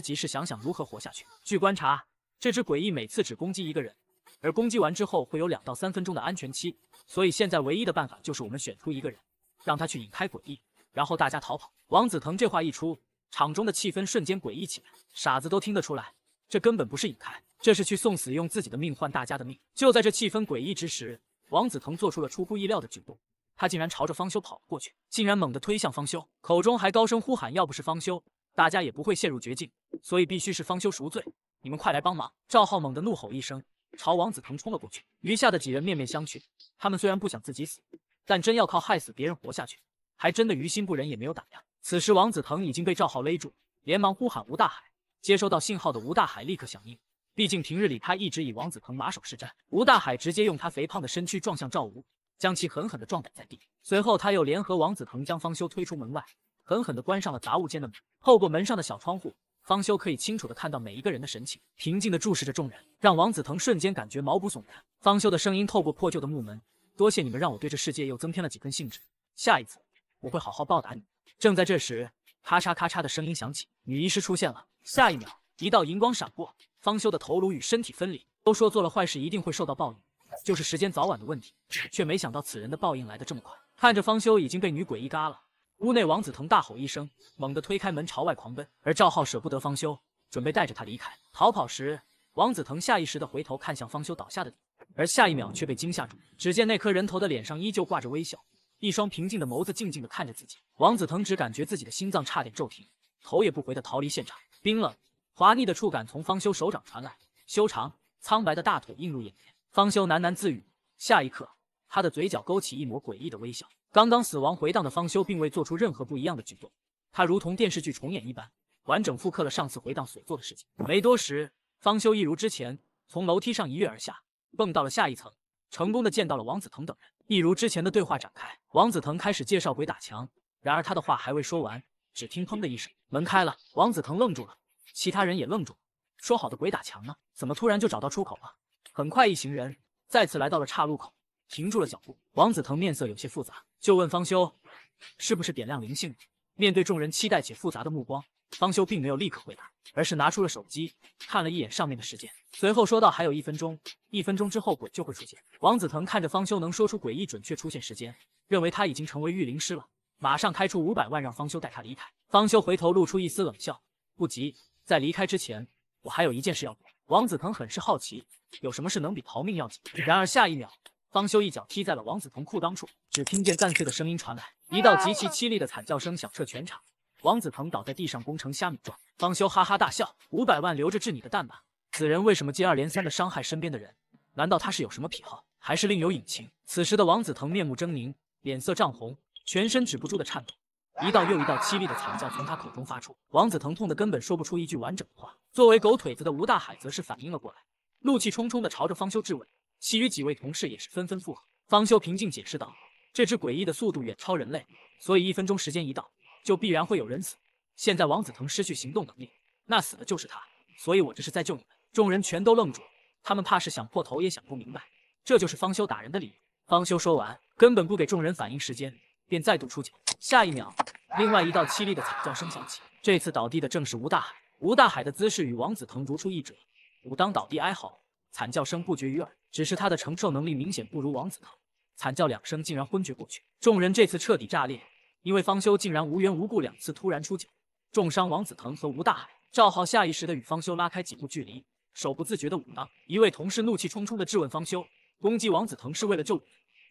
急是想想如何活下去。据观察，这只诡异每次只攻击一个人，而攻击完之后会有两到三分钟的安全期。所以现在唯一的办法就是我们选出一个人，让他去引开诡异，然后大家逃跑。王子腾这话一出，场中的气氛瞬间诡异起来，傻子都听得出来，这根本不是引开，这是去送死，用自己的命换大家的命。就在这气氛诡异之时，王子腾做出了出乎意料的举动，他竟然朝着方修跑了过去，竟然猛地推向方修，口中还高声呼喊：“要不是方修！”大家也不会陷入绝境，所以必须是方休赎罪。你们快来帮忙！赵浩猛地怒吼一声，朝王子腾冲了过去。余下的几人面面相觑，他们虽然不想自己死，但真要靠害死别人活下去，还真的于心不忍，也没有胆量。此时王子腾已经被赵浩勒住，连忙呼喊吴大海。接收到信号的吴大海立刻响应，毕竟平日里他一直以王子腾马首是瞻。吴大海直接用他肥胖的身躯撞向赵吴，将其狠狠地撞倒在地。随后他又联合王子腾将方休推出门外。狠狠的关上了杂物间的门，透过门上的小窗户，方修可以清楚的看到每一个人的神情，平静的注视着众人，让王子腾瞬间感觉毛骨悚然。方修的声音透过破旧的木门：“多谢你们，让我对这世界又增添了几分兴致。下一次，我会好好报答你。”正在这时，咔嚓咔嚓的声音响起，女医师出现了。下一秒，一道银光闪过，方修的头颅与身体分离。都说做了坏事一定会受到报应，就是时间早晚的问题，却没想到此人的报应来得这么快。看着方修已经被女鬼一嘎了。屋内，王子腾大吼一声，猛地推开门，朝外狂奔。而赵浩舍不得方休，准备带着他离开。逃跑时，王子腾下意识的回头看向方休倒下的地，而下一秒却被惊吓住。只见那颗人头的脸上依旧挂着微笑，一双平静的眸子静静的看着自己。王子腾只感觉自己的心脏差点骤停，头也不回的逃离现场。冰冷滑腻的触感从方休手掌传来，修长苍白的大腿映入眼帘。方休喃喃自语，下一刻，他的嘴角勾起一抹诡异的微笑。刚刚死亡回荡的方修并未做出任何不一样的举动，他如同电视剧重演一般，完整复刻了上次回荡所做的事情。没多时，方修一如之前从楼梯上一跃而下，蹦到了下一层，成功的见到了王子腾等人。一如之前的对话展开，王子腾开始介绍鬼打墙，然而他的话还未说完，只听砰的一声，门开了。王子腾愣住了，其他人也愣住了，说好的鬼打墙呢？怎么突然就找到出口了？很快，一行人再次来到了岔路口。停住了脚步，王子腾面色有些复杂，就问方休：“是不是点亮灵性面对众人期待且复杂的目光，方休并没有立刻回答，而是拿出了手机看了一眼上面的时间，随后说道：“还有一分钟，一分钟之后鬼就会出现。”王子腾看着方休能说出诡异准确出现时间，认为他已经成为御灵师了，马上开出五百万让方休带他离开。方休回头露出一丝冷笑：“不急，在离开之前，我还有一件事要做。”王子腾很是好奇，有什么事能比逃命要紧？然而下一秒。方修一脚踢在了王子腾裤裆处，只听见干碎的声音传来，一道极其凄厉的惨叫声响彻全场。王子腾倒在地上攻成虾米状，方修哈哈大笑：“五百万留着治你的蛋吧！”此人为什么接二连三的伤害身边的人？难道他是有什么癖好，还是另有隐情？此时的王子腾面目狰狞，脸色涨红，全身止不住的颤抖，一道又一道凄厉的惨叫从他口中发出。王子腾痛的根本说不出一句完整的话。作为狗腿子的吴大海则是反应了过来，怒气冲冲的朝着方修质问。其余几位同事也是纷纷附和。方休平静解释道：“这只诡异的速度远超人类，所以一分钟时间一到，就必然会有人死。现在王子腾失去行动能力，那死的就是他。所以我这是在救你们。”众人全都愣住，他们怕是想破头也想不明白，这就是方休打人的理由。方休说完，根本不给众人反应时间，便再度出警。下一秒，另外一道凄厉的惨叫声响起，这次倒地的正是吴大海。吴大海的姿势与王子腾如出一辙，武当倒地哀嚎，惨叫声不绝于耳。只是他的承受能力明显不如王子腾，惨叫两声，竟然昏厥过去。众人这次彻底炸裂，因为方休竟然无缘无故两次突然出脚，重伤王子腾和吴大海。赵浩下意识的与方休拉开几步距离，手不自觉的舞裆。一位同事怒气冲冲的质问方休：“攻击王子腾是为了救你，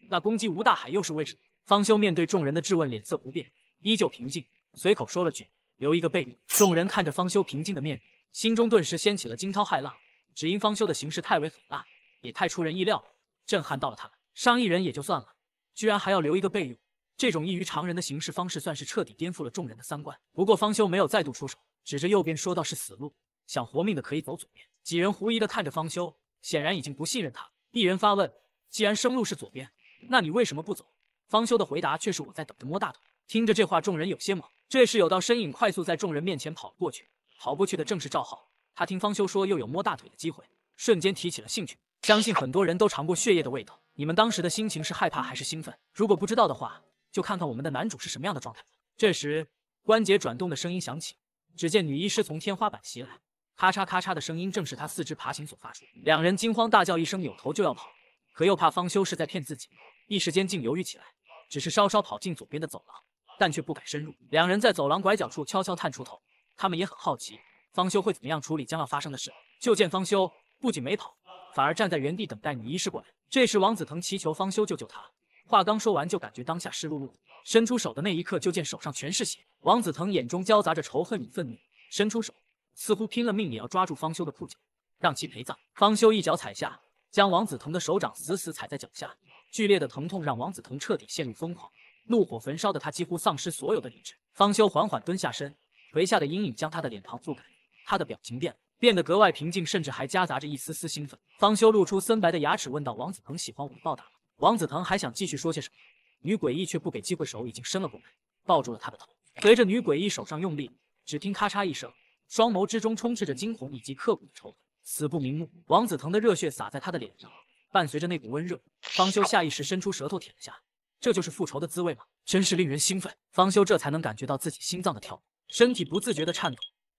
那攻击吴大海又是为什么？”方休面对众人的质问，脸色不变，依旧平静，随口说了句：“留一个备用。”众人看着方休平静的面容，心中顿时掀起了惊涛骇浪，只因方休的行事太为狠辣。也太出人意料了，震撼到了他们。伤一人也就算了，居然还要留一个备用，这种异于常人的行事方式，算是彻底颠覆了众人的三观。不过方休没有再度出手，指着右边说道：“是死路，想活命的可以走左边。”几人狐疑的看着方休，显然已经不信任他。一人发问：“既然生路是左边，那你为什么不走？”方休的回答却是：“我在等着摸大腿。”听着这话，众人有些懵。这时有道身影快速在众人面前跑了过去，跑过去的正是赵浩。他听方休说又有摸大腿的机会，瞬间提起了兴趣。相信很多人都尝过血液的味道，你们当时的心情是害怕还是兴奋？如果不知道的话，就看看我们的男主是什么样的状态这时关节转动的声音响起，只见女医师从天花板袭来，咔嚓咔嚓的声音正是她四肢爬行所发出。两人惊慌大叫一声，扭头就要跑，可又怕方休是在骗自己，一时间竟犹豫起来。只是稍稍跑进左边的走廊，但却不敢深入。两人在走廊拐角处悄悄探出头，他们也很好奇方休会怎么样处理将要发生的事。就见方休不仅没跑。反而站在原地等待女医师过来。这时，王子腾祈求方休救救他。话刚说完，就感觉当下湿漉漉的。伸出手的那一刻，就见手上全是血。王子腾眼中交杂着仇恨与愤怒，伸出手，似乎拼了命也要抓住方休的裤脚，让其陪葬。方休一脚踩下，将王子腾的手掌死死踩在脚下。剧烈的疼痛让王子腾彻底陷入疯狂，怒火焚烧的他几乎丧失所有的理智。方休缓缓蹲下身，垂下的阴影将他的脸庞覆盖，他的表情变了。变得格外平静，甚至还夹杂着一丝丝兴奋。方修露出森白的牙齿问道：“王子腾喜欢我的暴打？”王子腾还想继续说些什么，女诡异却不给机会，手已经伸了过来，抱住了他的头。随着女诡异手上用力，只听咔嚓一声，双眸之中充斥着惊恐以及刻骨的仇恨，死不瞑目。王子腾的热血洒在他的脸上，伴随着那股温热，方修下意识伸出舌头舔了下，这就是复仇的滋味吗？真是令人兴奋。方修这才能感觉到自己心脏的跳动，身体不自觉的颤抖。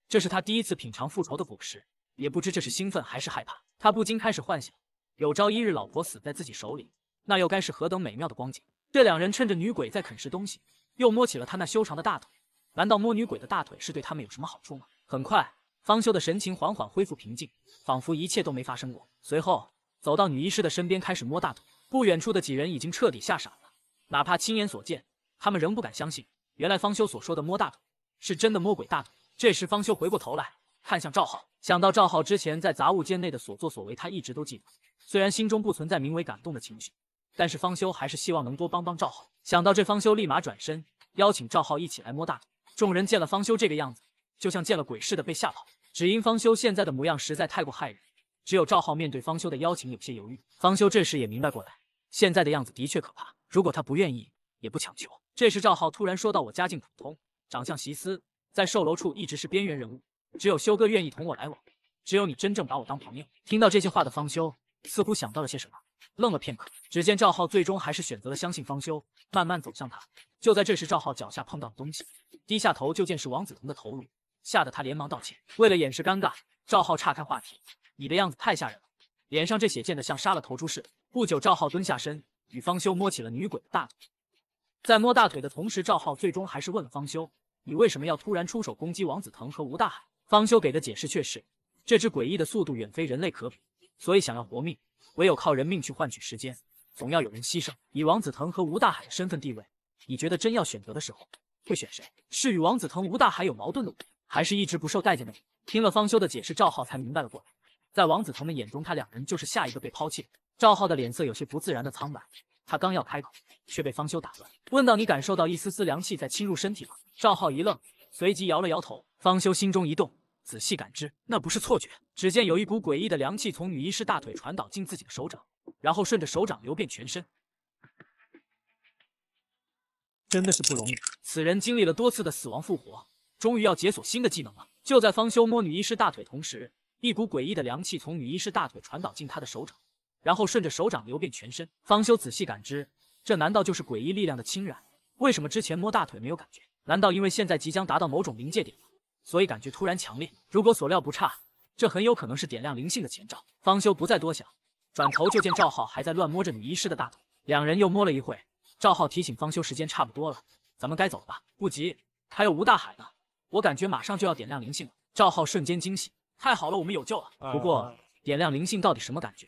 这是他第一次品尝复仇的果实，也不知这是兴奋还是害怕，他不禁开始幻想，有朝一日老婆死在自己手里，那又该是何等美妙的光景。这两人趁着女鬼在啃食东西，又摸起了他那修长的大腿。难道摸女鬼的大腿是对他们有什么好处吗？很快，方修的神情缓缓恢复平静，仿佛一切都没发生过。随后走到女医师的身边，开始摸大腿。不远处的几人已经彻底吓傻了，哪怕亲眼所见，他们仍不敢相信，原来方修所说的摸大腿，是真的摸鬼大腿。这时，方休回过头来看向赵浩，想到赵浩之前在杂物间内的所作所为，他一直都记得。虽然心中不存在名为感动的情绪，但是方休还是希望能多帮帮赵浩。想到这，方休立马转身邀请赵浩一起来摸大腿。众人见了方休这个样子，就像见了鬼似的被吓跑，只因方休现在的模样实在太过骇人。只有赵浩面对方休的邀请有些犹豫。方休这时也明白过来，现在的样子的确可怕，如果他不愿意，也不强求。这时，赵浩突然说道：“我家境普通，长相奇思。”在售楼处一直是边缘人物，只有修哥愿意同我来往，只有你真正把我当朋友。听到这些话的方修似乎想到了些什么，愣了片刻。只见赵浩最终还是选择了相信方修，慢慢走向他。就在这时，赵浩脚下碰到了东西，低下头就见是王子彤的头颅，吓得他连忙道歉。为了掩饰尴尬，赵浩岔开话题：“你的样子太吓人了，脸上这血溅的像杀了头猪似的。”不久，赵浩蹲下身，与方修摸起了女鬼的大腿。在摸大腿的同时，赵浩最终还是问了方修。你为什么要突然出手攻击王子腾和吴大海？方休给的解释却是，这只诡异的速度远非人类可比，所以想要活命，唯有靠人命去换取时间，总要有人牺牲。以王子腾和吴大海的身份地位，你觉得真要选择的时候，会选谁？是与王子腾、吴大海有矛盾的我，还是一直不受待见的你？听了方休的解释，赵浩才明白了过来，在王子腾的眼中，他两人就是下一个被抛弃。赵浩的脸色有些不自然的苍白。他刚要开口，却被方修打断，问道：“你感受到一丝丝凉气在侵入身体吗？”赵浩一愣，随即摇了摇头。方修心中一动，仔细感知，那不是错觉。只见有一股诡异的凉气从女医师大腿传导进自己的手掌，然后顺着手掌流遍全身。真的是不容易，此人经历了多次的死亡复活，终于要解锁新的技能了。就在方修摸女医师大腿同时，一股诡异的凉气从女医师大腿传导进他的手掌。然后顺着手掌流遍全身。方修仔细感知，这难道就是诡异力量的侵染？为什么之前摸大腿没有感觉？难道因为现在即将达到某种临界点了，所以感觉突然强烈？如果所料不差，这很有可能是点亮灵性的前兆。方修不再多想，转头就见赵浩还在乱摸着女医师的大腿。两人又摸了一会，赵浩提醒方修，时间差不多了，咱们该走了吧？不急，还有吴大海呢。我感觉马上就要点亮灵性了。赵浩瞬间惊喜，太好了，我们有救了！不过点亮灵性到底什么感觉？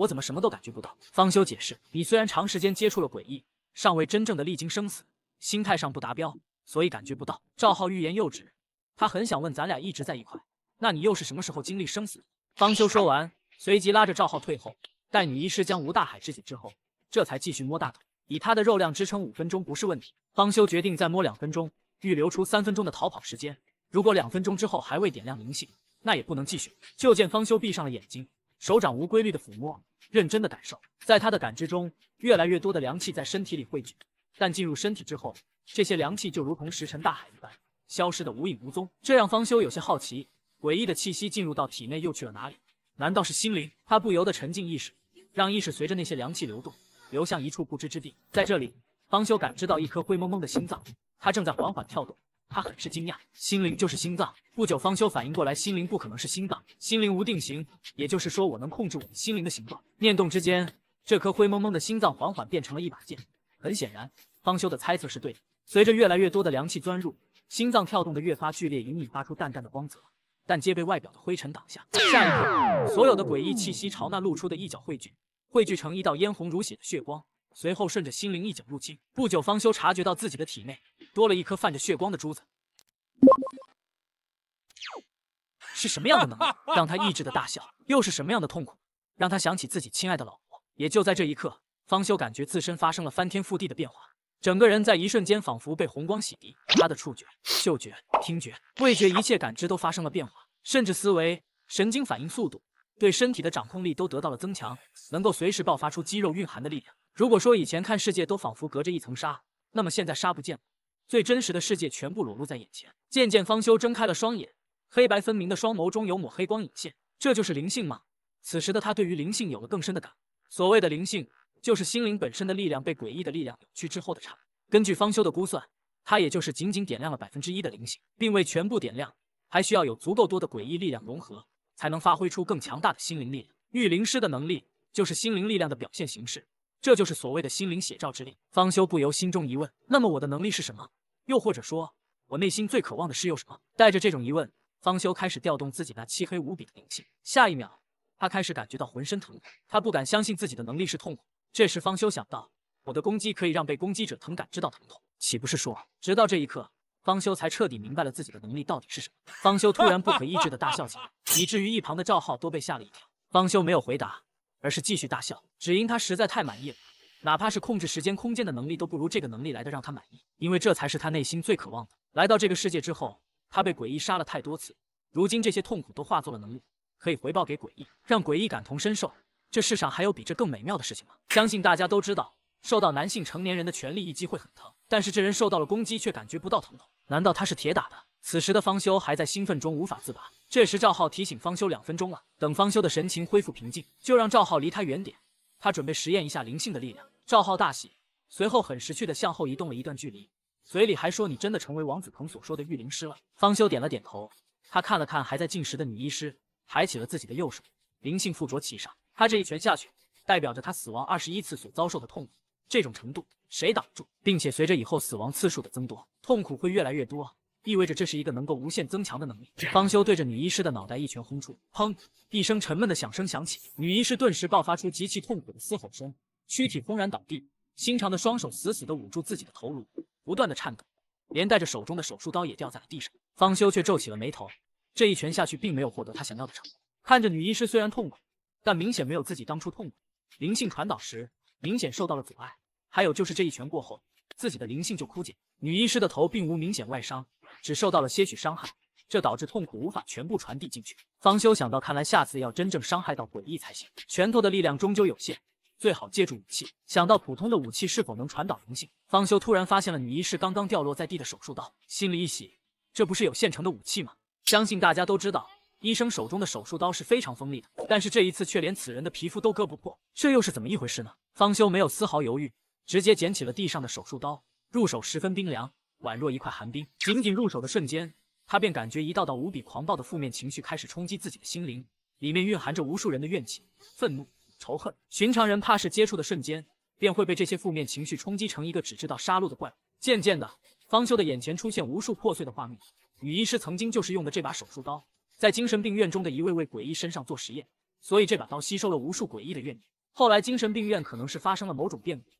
我怎么什么都感觉不到？方休解释，你虽然长时间接触了诡异，尚未真正的历经生死，心态上不达标，所以感觉不到。赵浩欲言又止，他很想问，咱俩一直在一块，那你又是什么时候经历生死？方休说完，随即拉着赵浩退后，待女医师将吴大海肢解之后，这才继续摸大腿，以他的肉量支撑五分钟不是问题。方休决定再摸两分钟，预留出三分钟的逃跑时间。如果两分钟之后还未点亮灵性，那也不能继续。就见方休闭上了眼睛。手掌无规律的抚摸，认真的感受，在他的感知中，越来越多的凉气在身体里汇聚，但进入身体之后，这些凉气就如同石沉大海一般，消失的无影无踪。这让方修有些好奇，诡异的气息进入到体内又去了哪里？难道是心灵？他不由得沉浸意识，让意识随着那些凉气流动，流向一处不知之地。在这里，方修感知到一颗灰蒙蒙的心脏，它正在缓缓跳动。他很是惊讶，心灵就是心脏。不久，方休反应过来，心灵不可能是心脏，心灵无定型，也就是说，我能控制我们心灵的形状。念动之间，这颗灰蒙蒙的心脏缓缓变成了一把剑。很显然，方休的猜测是对的。随着越来越多的凉气钻入，心脏跳动的越发剧烈，隐隐发出淡淡的光泽，但皆被外表的灰尘挡下。下一刻，所有的诡异气息朝那露出的一角汇聚，汇聚成一道嫣红如血的血光，随后顺着心灵一角入侵。不久，方休察觉到自己的体内。多了一颗泛着血光的珠子，是什么样的能力 *laughs* 让他抑制的大笑？又是什么样的痛苦让他想起自己亲爱的老婆？也就在这一刻，方休感觉自身发生了翻天覆地的变化，整个人在一瞬间仿佛被红光洗涤，他的触觉、嗅觉、听觉、味觉一切感知都发生了变化，甚至思维、神经反应速度、对身体的掌控力都得到了增强，能够随时爆发出肌肉蕴含的力量。如果说以前看世界都仿佛隔着一层纱，那么现在纱不见了。最真实的世界全部裸露在眼前。渐渐，方修睁开了双眼，黑白分明的双眸中有抹黑光隐现。这就是灵性吗？此时的他对于灵性有了更深的感悟。所谓的灵性，就是心灵本身的力量被诡异的力量扭曲之后的产物。根据方修的估算，他也就是仅仅点亮了百分之一的灵性，并未全部点亮，还需要有足够多的诡异力量融合，才能发挥出更强大的心灵力量。御灵师的能力就是心灵力量的表现形式，这就是所谓的心灵写照之力。方修不由心中疑问：那么我的能力是什么？又或者说，我内心最渴望的是又什么？带着这种疑问，方休开始调动自己那漆黑无比的灵性。下一秒，他开始感觉到浑身疼痛，他不敢相信自己的能力是痛苦。这时，方休想到，我的攻击可以让被攻击者疼，感知到疼痛，岂不是说……直到这一刻，方休才彻底明白了自己的能力到底是什么。方休突然不可抑制的大笑起来，以至于一旁的赵浩都被吓了一跳。方休没有回答，而是继续大笑，只因他实在太满意了。哪怕是控制时间空间的能力，都不如这个能力来的让他满意，因为这才是他内心最渴望的。来到这个世界之后，他被诡异杀了太多次，如今这些痛苦都化作了能力，可以回报给诡异，让诡异感同身受。这世上还有比这更美妙的事情吗？相信大家都知道，受到男性成年人的权力一击会很疼，但是这人受到了攻击却感觉不到疼痛，难道他是铁打的？此时的方休还在兴奋中无法自拔，这时赵浩提醒方休两分钟了，等方休的神情恢复平静，就让赵浩离他远点。他准备实验一下灵性的力量。赵浩大喜，随后很识趣的向后移动了一段距离，嘴里还说：“你真的成为王子鹏所说的御灵师了。”方修点了点头，他看了看还在进食的女医师，抬起了自己的右手，灵性附着其上。他这一拳下去，代表着他死亡二十一次所遭受的痛苦，这种程度谁挡得住？并且随着以后死亡次数的增多，痛苦会越来越多。意味着这是一个能够无限增强的能力。方修对着女医师的脑袋一拳轰出，砰一声沉闷的响声响起，女医师顿时爆发出极其痛苦的嘶吼声，躯体轰然倒地，心长的双手死死地捂住自己的头颅，不断的颤抖，连带着手中的手术刀也掉在了地上。方修却皱起了眉头，这一拳下去并没有获得他想要的成果。看着女医师虽然痛苦，但明显没有自己当初痛苦，灵性传导时明显受到了阻碍。还有就是这一拳过后，自己的灵性就枯竭。女医师的头并无明显外伤。只受到了些许伤害，这导致痛苦无法全部传递进去。方休想到，看来下次要真正伤害到诡异才行。拳头的力量终究有限，最好借助武器。想到普通的武器是否能传导灵性，方休突然发现了女医师刚刚掉落在地的手术刀，心里一喜，这不是有现成的武器吗？相信大家都知道，医生手中的手术刀是非常锋利的，但是这一次却连此人的皮肤都割不破，这又是怎么一回事呢？方休没有丝毫犹豫，直接捡起了地上的手术刀，入手十分冰凉。宛若一块寒冰，仅仅入手的瞬间，他便感觉一道道无比狂暴的负面情绪开始冲击自己的心灵，里面蕴含着无数人的怨气、愤怒、仇恨。寻常人怕是接触的瞬间，便会被这些负面情绪冲击成一个只知道杀戮的怪物。渐渐的，方修的眼前出现无数破碎的画面。女医师曾经就是用的这把手术刀，在精神病院中的一位位诡异身上做实验，所以这把刀吸收了无数诡异的怨念。后来精神病院可能是发生了某种变故。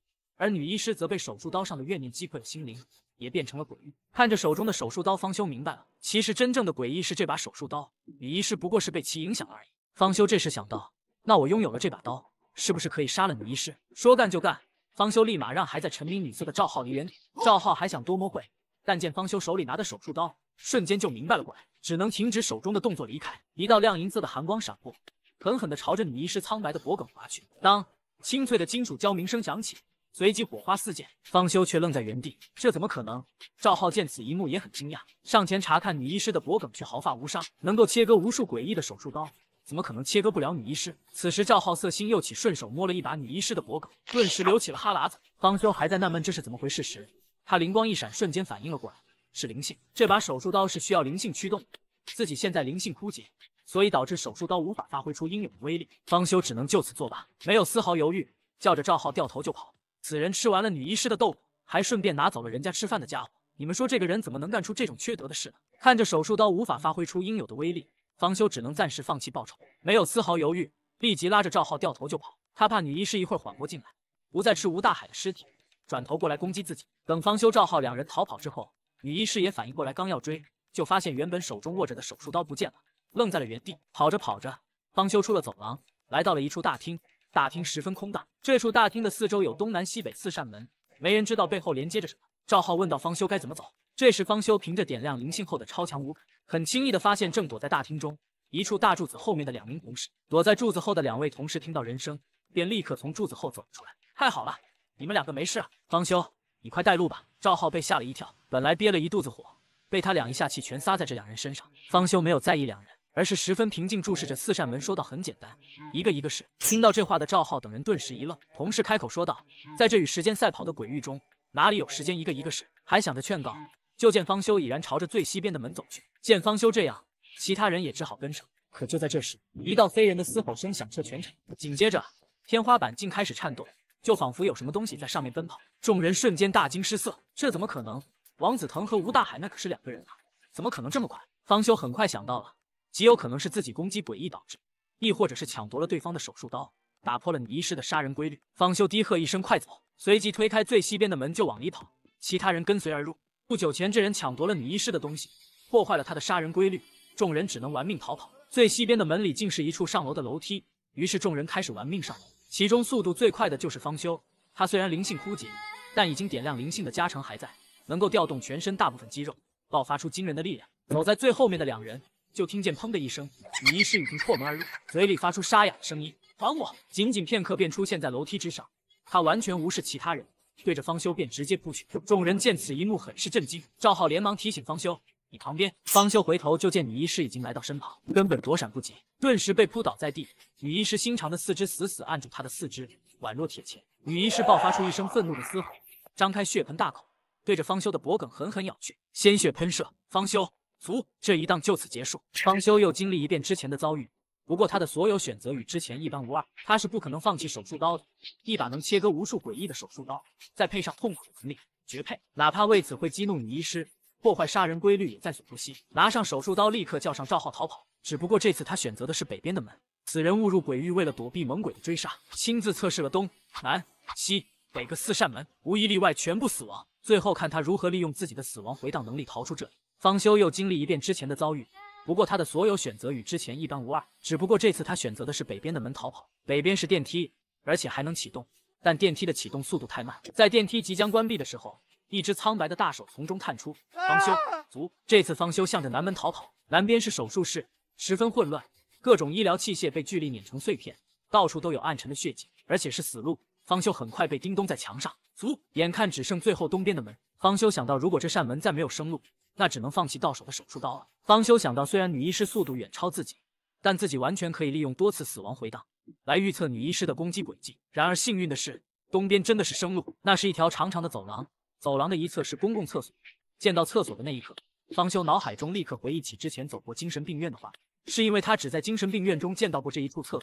而女医师则被手术刀上的怨念击溃了心灵，也变成了鬼域。看着手中的手术刀，方修明白了，其实真正的诡异是这把手术刀，女医师不过是被其影响而已。方修这时想到，那我拥有了这把刀，是不是可以杀了女医师？说干就干，方修立马让还在沉迷女色的赵浩离远点。赵浩还想多摸会，但见方修手里拿的手术刀，瞬间就明白了过来，只能停止手中的动作离开。一道亮银色的寒光闪过，狠狠地朝着女医师苍白的脖梗划去。当清脆的金属交鸣声响起。随即火花四溅，方休却愣在原地，这怎么可能？赵浩见此一幕也很惊讶，上前查看女医师的脖梗，却毫发无伤。能够切割无数诡异的手术刀，怎么可能切割不了女医师？此时赵浩色心又起，顺手摸了一把女医师的脖梗，顿时流起了哈喇子。方休还在纳闷这是怎么回事时，他灵光一闪，瞬间反应了过来，是灵性。这把手术刀是需要灵性驱动，自己现在灵性枯竭，所以导致手术刀无法发挥出应有的威力。方休只能就此作罢，没有丝毫犹豫，叫着赵浩掉头就跑。此人吃完了女医师的豆腐，还顺便拿走了人家吃饭的家伙。你们说这个人怎么能干出这种缺德的事呢？看着手术刀无法发挥出应有的威力，方修只能暂时放弃报仇，没有丝毫犹豫，立即拉着赵浩掉头就跑。他怕女医师一会儿缓过劲来，不再吃吴大海的尸体，转头过来攻击自己。等方修、赵浩两人逃跑之后，女医师也反应过来，刚要追，就发现原本手中握着的手术刀不见了，愣在了原地。跑着跑着，方修出了走廊，来到了一处大厅。大厅十分空荡，这处大厅的四周有东南西北四扇门，没人知道背后连接着什么。赵浩问道：“方修该怎么走？”这时，方修凭着点亮灵性后的超强五感，很轻易的发现正躲在大厅中一处大柱子后面的两名同事。躲在柱子后的两位同事听到人声，便立刻从柱子后走了出来。太好了，你们两个没事啊！方修，你快带路吧。赵浩被吓了一跳，本来憋了一肚子火，被他两一下气全撒在这两人身上。方修没有在意两人。而是十分平静注视着四扇门，说道：“很简单，一个一个试。”听到这话的赵浩等人顿时一愣，同时开口说道：“在这与时间赛跑的鬼域中，哪里有时间一个一个试？还想着劝告。”就见方休已然朝着最西边的门走去。见方休这样，其他人也只好跟上。可就在这时，一道非人的嘶吼声响彻全场，紧接着天花板竟开始颤动，就仿佛有什么东西在上面奔跑。众人瞬间大惊失色，这怎么可能？王子腾和吴大海那可是两个人啊，怎么可能这么快？方休很快想到了。极有可能是自己攻击诡异导致，亦或者是抢夺了对方的手术刀，打破了女医师的杀人规律。方修低喝一声：“快走！”随即推开最西边的门，就往里跑。其他人跟随而入。不久前，这人抢夺了女医师的东西，破坏了他的杀人规律，众人只能玩命逃跑。最西边的门里竟是一处上楼的楼梯，于是众人开始玩命上楼。其中速度最快的就是方修，他虽然灵性枯竭，但已经点亮灵性的加成还在，能够调动全身大部分肌肉，爆发出惊人的力量。走在最后面的两人。就听见砰的一声，女医师已经破门而入，嘴里发出沙哑的声音：“还我！”仅仅片刻，便出现在楼梯之上。他完全无视其他人，对着方修便直接扑去。众人见此一幕，很是震惊。赵浩连忙提醒方修：“你旁边！”方修回头就见女医师已经来到身旁，根本躲闪不及，顿时被扑倒在地。女医师心长的四肢死死按住他的四肢，宛若铁钳。女医师爆发出一声愤怒的嘶吼，张开血盆大口，对着方修的脖颈狠狠咬去，鲜血喷射。方修。足这一档就此结束。方休又经历一遍之前的遭遇，不过他的所有选择与之前一般无二。他是不可能放弃手术刀的，一把能切割无数诡异的手术刀，再配上痛苦的能力，绝配。哪怕为此会激怒女医师，破坏杀人规律也在所不惜。拿上手术刀，立刻叫上赵浩逃跑。只不过这次他选择的是北边的门。此人误入鬼域，为了躲避猛鬼的追杀，亲自测试了东南西北各四扇门，无一例外全部死亡。最后看他如何利用自己的死亡回荡能力逃出这里。方修又经历一遍之前的遭遇，不过他的所有选择与之前一般无二，只不过这次他选择的是北边的门逃跑，北边是电梯，而且还能启动，但电梯的启动速度太慢，在电梯即将关闭的时候，一只苍白的大手从中探出。方修，足！这次方修向着南门逃跑，南边是手术室，十分混乱，各种医疗器械被巨力碾成碎片，到处都有暗沉的血迹，而且是死路。方修很快被叮咚在墙上，足！眼看只剩最后东边的门，方修想到，如果这扇门再没有生路。那只能放弃到手的手术刀了。方修想到，虽然女医师速度远超自己，但自己完全可以利用多次死亡回荡来预测女医师的攻击轨迹。然而幸运的是，东边真的是生路，那是一条长长的走廊，走廊的一侧是公共厕所。见到厕所的那一刻，方修脑海中立刻回忆起之前走过精神病院的话，是因为他只在精神病院中见到过这一处厕所。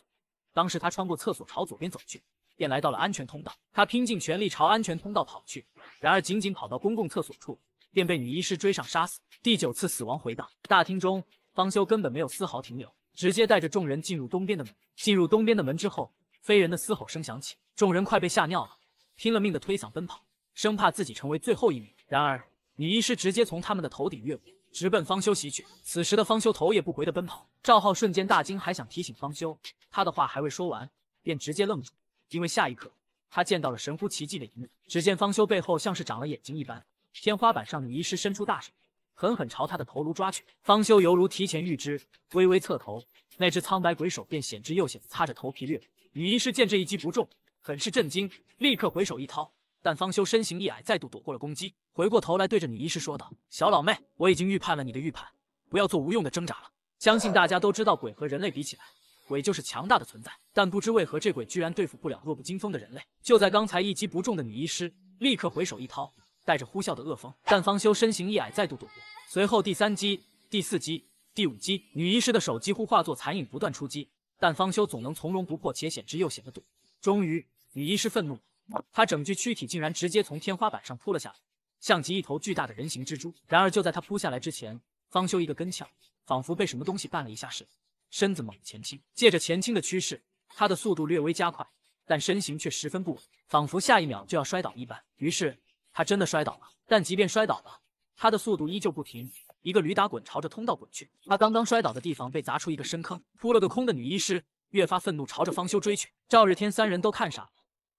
当时他穿过厕所朝左边走去，便来到了安全通道。他拼尽全力朝安全通道跑去，然而仅仅跑到公共厕所处。便被女医师追上杀死。第九次死亡回荡大厅中，方休根本没有丝毫停留，直接带着众人进入东边的门。进入东边的门之后，飞人的嘶吼声响起，众人快被吓尿了，拼了命的推搡奔跑，生怕自己成为最后一名。然而女医师直接从他们的头顶越过，直奔方休袭去。此时的方休头也不回的奔跑，赵浩瞬间大惊，还想提醒方休，他的话还未说完，便直接愣住，因为下一刻他见到了神乎其技的一幕。只见方休背后像是长了眼睛一般。天花板上，女医师伸出大手，狠狠朝他的头颅抓去。方修犹如提前预知，微微侧头，那只苍白鬼手便险之又险地擦着头皮掠过。女医师见这一击不中，很是震惊，立刻回手一掏。但方修身形一矮，再度躲过了攻击。回过头来，对着女医师说道：“小老妹，我已经预判了你的预判，不要做无用的挣扎了。相信大家都知道，鬼和人类比起来，鬼就是强大的存在。但不知为何，这鬼居然对付不了弱不禁风的人类。”就在刚才一击不中的女医师，立刻回手一掏。带着呼啸的恶风，但方修身形一矮，再度躲过。随后第三击、第四击、第五击，女医师的手几乎化作残影，不断出击。但方修总能从容不迫，且险之又险的躲。终于，女医师愤怒，她整具躯体竟然直接从天花板上扑了下来，像极一头巨大的人形蜘蛛。然而就在她扑下来之前，方修一个跟跄，仿佛被什么东西绊了一下似的，身子猛前倾。借着前倾的趋势，他的速度略微加快，但身形却十分不稳，仿佛下一秒就要摔倒一般。于是。他真的摔倒了，但即便摔倒了，他的速度依旧不停，一个驴打滚朝着通道滚去。他刚刚摔倒的地方被砸出一个深坑，扑了个空的女医师越发愤怒，朝着方修追去。赵日天三人都看傻了，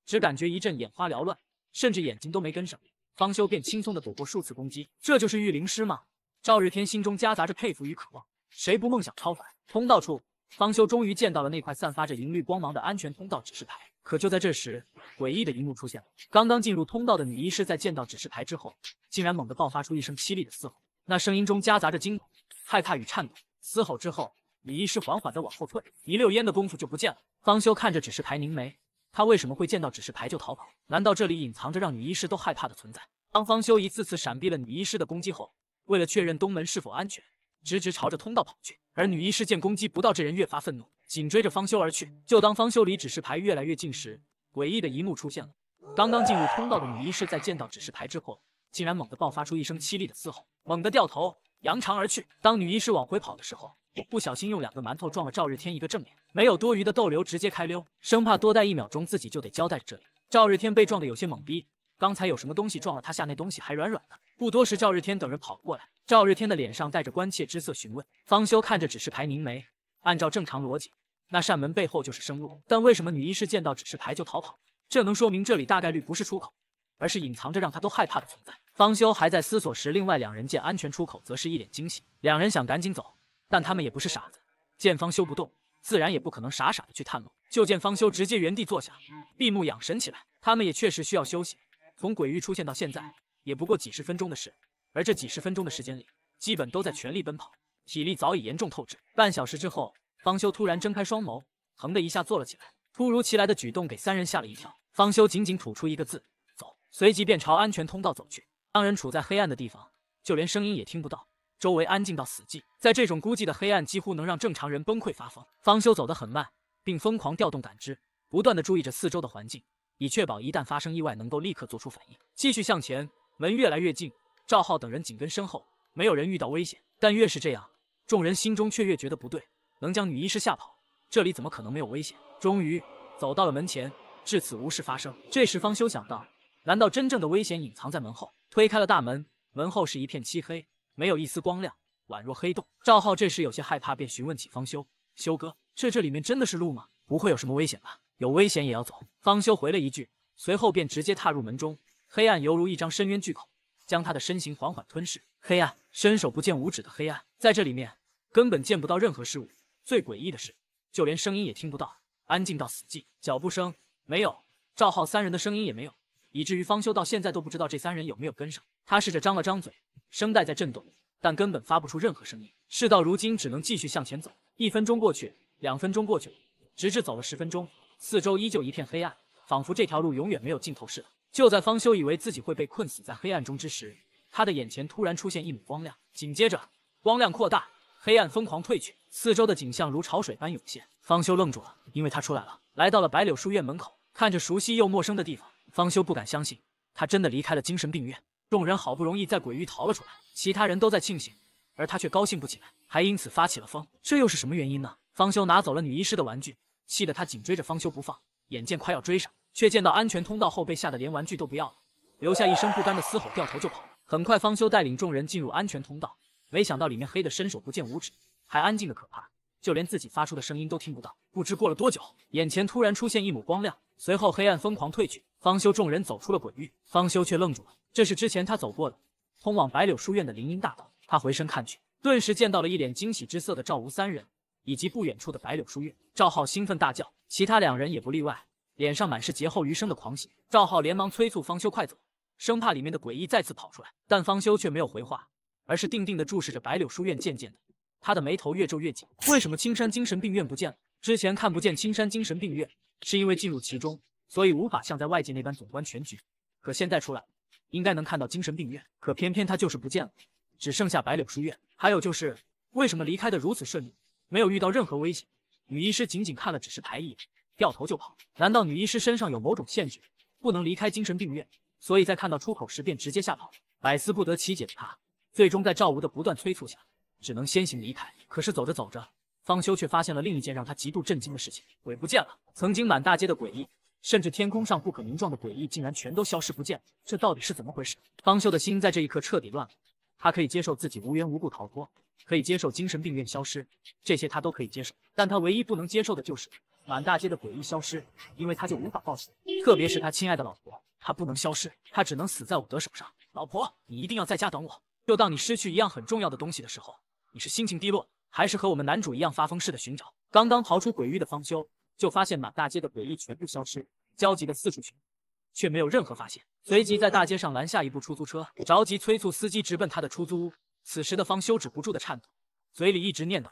只感觉一阵眼花缭乱，甚至眼睛都没跟上，方修便轻松的躲过数次攻击。这就是御灵师吗？赵日天心中夹杂着佩服与渴望，谁不梦想超凡？通道处，方修终于见到了那块散发着银绿光芒的安全通道指示牌。可就在这时，诡异的一幕出现了。刚刚进入通道的女医师在见到指示牌之后，竟然猛地爆发出一声凄厉的嘶吼，那声音中夹杂着惊恐、害怕与颤抖。嘶吼之后，女医师缓缓的往后退，一溜烟的功夫就不见了。方修看着指示牌，凝眉：他为什么会见到指示牌就逃跑？难道这里隐藏着让女医师都害怕的存在？当方修一次次闪避了女医师的攻击后，为了确认东门是否安全，直直朝着通道跑去。而女医师见攻击不到这人，越发愤怒。紧追着方休而去。就当方休离指示牌越来越近时，诡异的一幕出现了。刚刚进入通道的女医师在见到指示牌之后，竟然猛地爆发出一声凄厉的嘶吼，猛地掉头扬长而去。当女医师往回跑的时候，不小心用两个馒头撞了赵日天一个正脸，没有多余的逗留，直接开溜，生怕多待一秒钟自己就得交代这里。赵日天被撞的有些懵逼，刚才有什么东西撞了他下，那东西还软软的。不多时，赵日天等人跑过来，赵日天的脸上带着关切之色询问方休，看着指示牌凝眉，按照正常逻辑。那扇门背后就是生路，但为什么女医师见到指示牌就逃跑？这能说明这里大概率不是出口，而是隐藏着让她都害怕的存在。方修还在思索时，另外两人见安全出口，则是一脸惊喜。两人想赶紧走，但他们也不是傻子，见方修不动，自然也不可能傻傻的去探路。就见方修直接原地坐下，闭目养神起来。他们也确实需要休息。从鬼域出现到现在，也不过几十分钟的事，而这几十分钟的时间里，基本都在全力奔跑，体力早已严重透支。半小时之后。方修突然睁开双眸，横的一下坐了起来。突如其来的举动给三人吓了一跳。方修仅仅吐出一个字：“走”，随即便朝安全通道走去。当人处在黑暗的地方，就连声音也听不到，周围安静到死寂。在这种孤寂的黑暗，几乎能让正常人崩溃发疯。方修走得很慢，并疯狂调动感知，不断地注意着四周的环境，以确保一旦发生意外能够立刻做出反应，继续向前。门越来越近，赵浩等人紧跟身后，没有人遇到危险，但越是这样，众人心中却越觉得不对。能将女医师吓跑，这里怎么可能没有危险？终于走到了门前，至此无事发生。这时方休想到，难道真正的危险隐藏在门后？推开了大门，门后是一片漆黑，没有一丝光亮，宛若黑洞。赵浩这时有些害怕，便询问起方休：“修哥，这这里面真的是路吗？不会有什么危险吧？有危险也要走。”方休回了一句，随后便直接踏入门中。黑暗犹如一张深渊巨口，将他的身形缓缓吞噬。黑暗，伸手不见五指的黑暗，在这里面根本见不到任何事物。最诡异的是，就连声音也听不到，安静到死寂，脚步声没有，赵浩三人的声音也没有，以至于方修到现在都不知道这三人有没有跟上。他试着张了张嘴，声带在震动，但根本发不出任何声音。事到如今，只能继续向前走。一分钟过去，两分钟过去，直至走了十分钟，四周依旧一片黑暗，仿佛这条路永远没有尽头似的。就在方修以为自己会被困死在黑暗中之时，他的眼前突然出现一抹光亮，紧接着光亮扩大，黑暗疯狂退去。四周的景象如潮水般涌现，方休愣住了，因为他出来了，来到了白柳书院门口，看着熟悉又陌生的地方，方休不敢相信，他真的离开了精神病院。众人好不容易在鬼域逃了出来，其他人都在庆幸，而他却高兴不起来，还因此发起了疯，这又是什么原因呢？方休拿走了女医师的玩具，气得他紧追着方休不放，眼见快要追上，却见到安全通道后被吓得连玩具都不要了，留下一声不甘的嘶吼，掉头就跑。很快，方休带领众人进入安全通道，没想到里面黑得伸手不见五指。还安静的可怕，就连自己发出的声音都听不到。不知过了多久，眼前突然出现一抹光亮，随后黑暗疯狂退去，方休众人走出了鬼域。方休却愣住了，这是之前他走过的通往白柳书院的林荫大道。他回身看去，顿时见到了一脸惊喜之色的赵无三人，以及不远处的白柳书院。赵浩兴奋大叫，其他两人也不例外，脸上满是劫后余生的狂喜。赵浩连忙催促方休快走，生怕里面的诡异再次跑出来。但方休却没有回话，而是定定地注视着白柳书院，渐渐的。他的眉头越皱越紧，为什么青山精神病院不见了？之前看不见青山精神病院，是因为进入其中，所以无法像在外界那般总观全局。可现在出来了，应该能看到精神病院，可偏偏他就是不见了，只剩下百柳书院。还有就是，为什么离开的如此顺利，没有遇到任何危险？女医师仅仅看了指示牌一眼，掉头就跑。难道女医师身上有某种限制，不能离开精神病院？所以在看到出口时便直接吓跑。百思不得其解的他，最终在赵无的不断催促下。只能先行离开。可是走着走着，方修却发现了另一件让他极度震惊的事情：鬼不见了。曾经满大街的诡异，甚至天空上不可名状的诡异，竟然全都消失不见了。这到底是怎么回事？方修的心在这一刻彻底乱了。他可以接受自己无缘无故逃脱，可以接受精神病院消失，这些他都可以接受。但他唯一不能接受的就是满大街的诡异消失，因为他就无法报仇。特别是他亲爱的老婆，他不能消失，他只能死在伍德手上。老婆，你一定要在家等我。就当你失去一样很重要的东西的时候。你是心情低落，还是和我们男主一样发疯似的寻找？刚刚逃出鬼域的方修就发现满大街的诡异全部消失，焦急的四处寻找，却没有任何发现。随即在大街上拦下一部出租车，着急催促司机直奔他的出租屋。此时的方修止不住的颤抖，嘴里一直念叨：“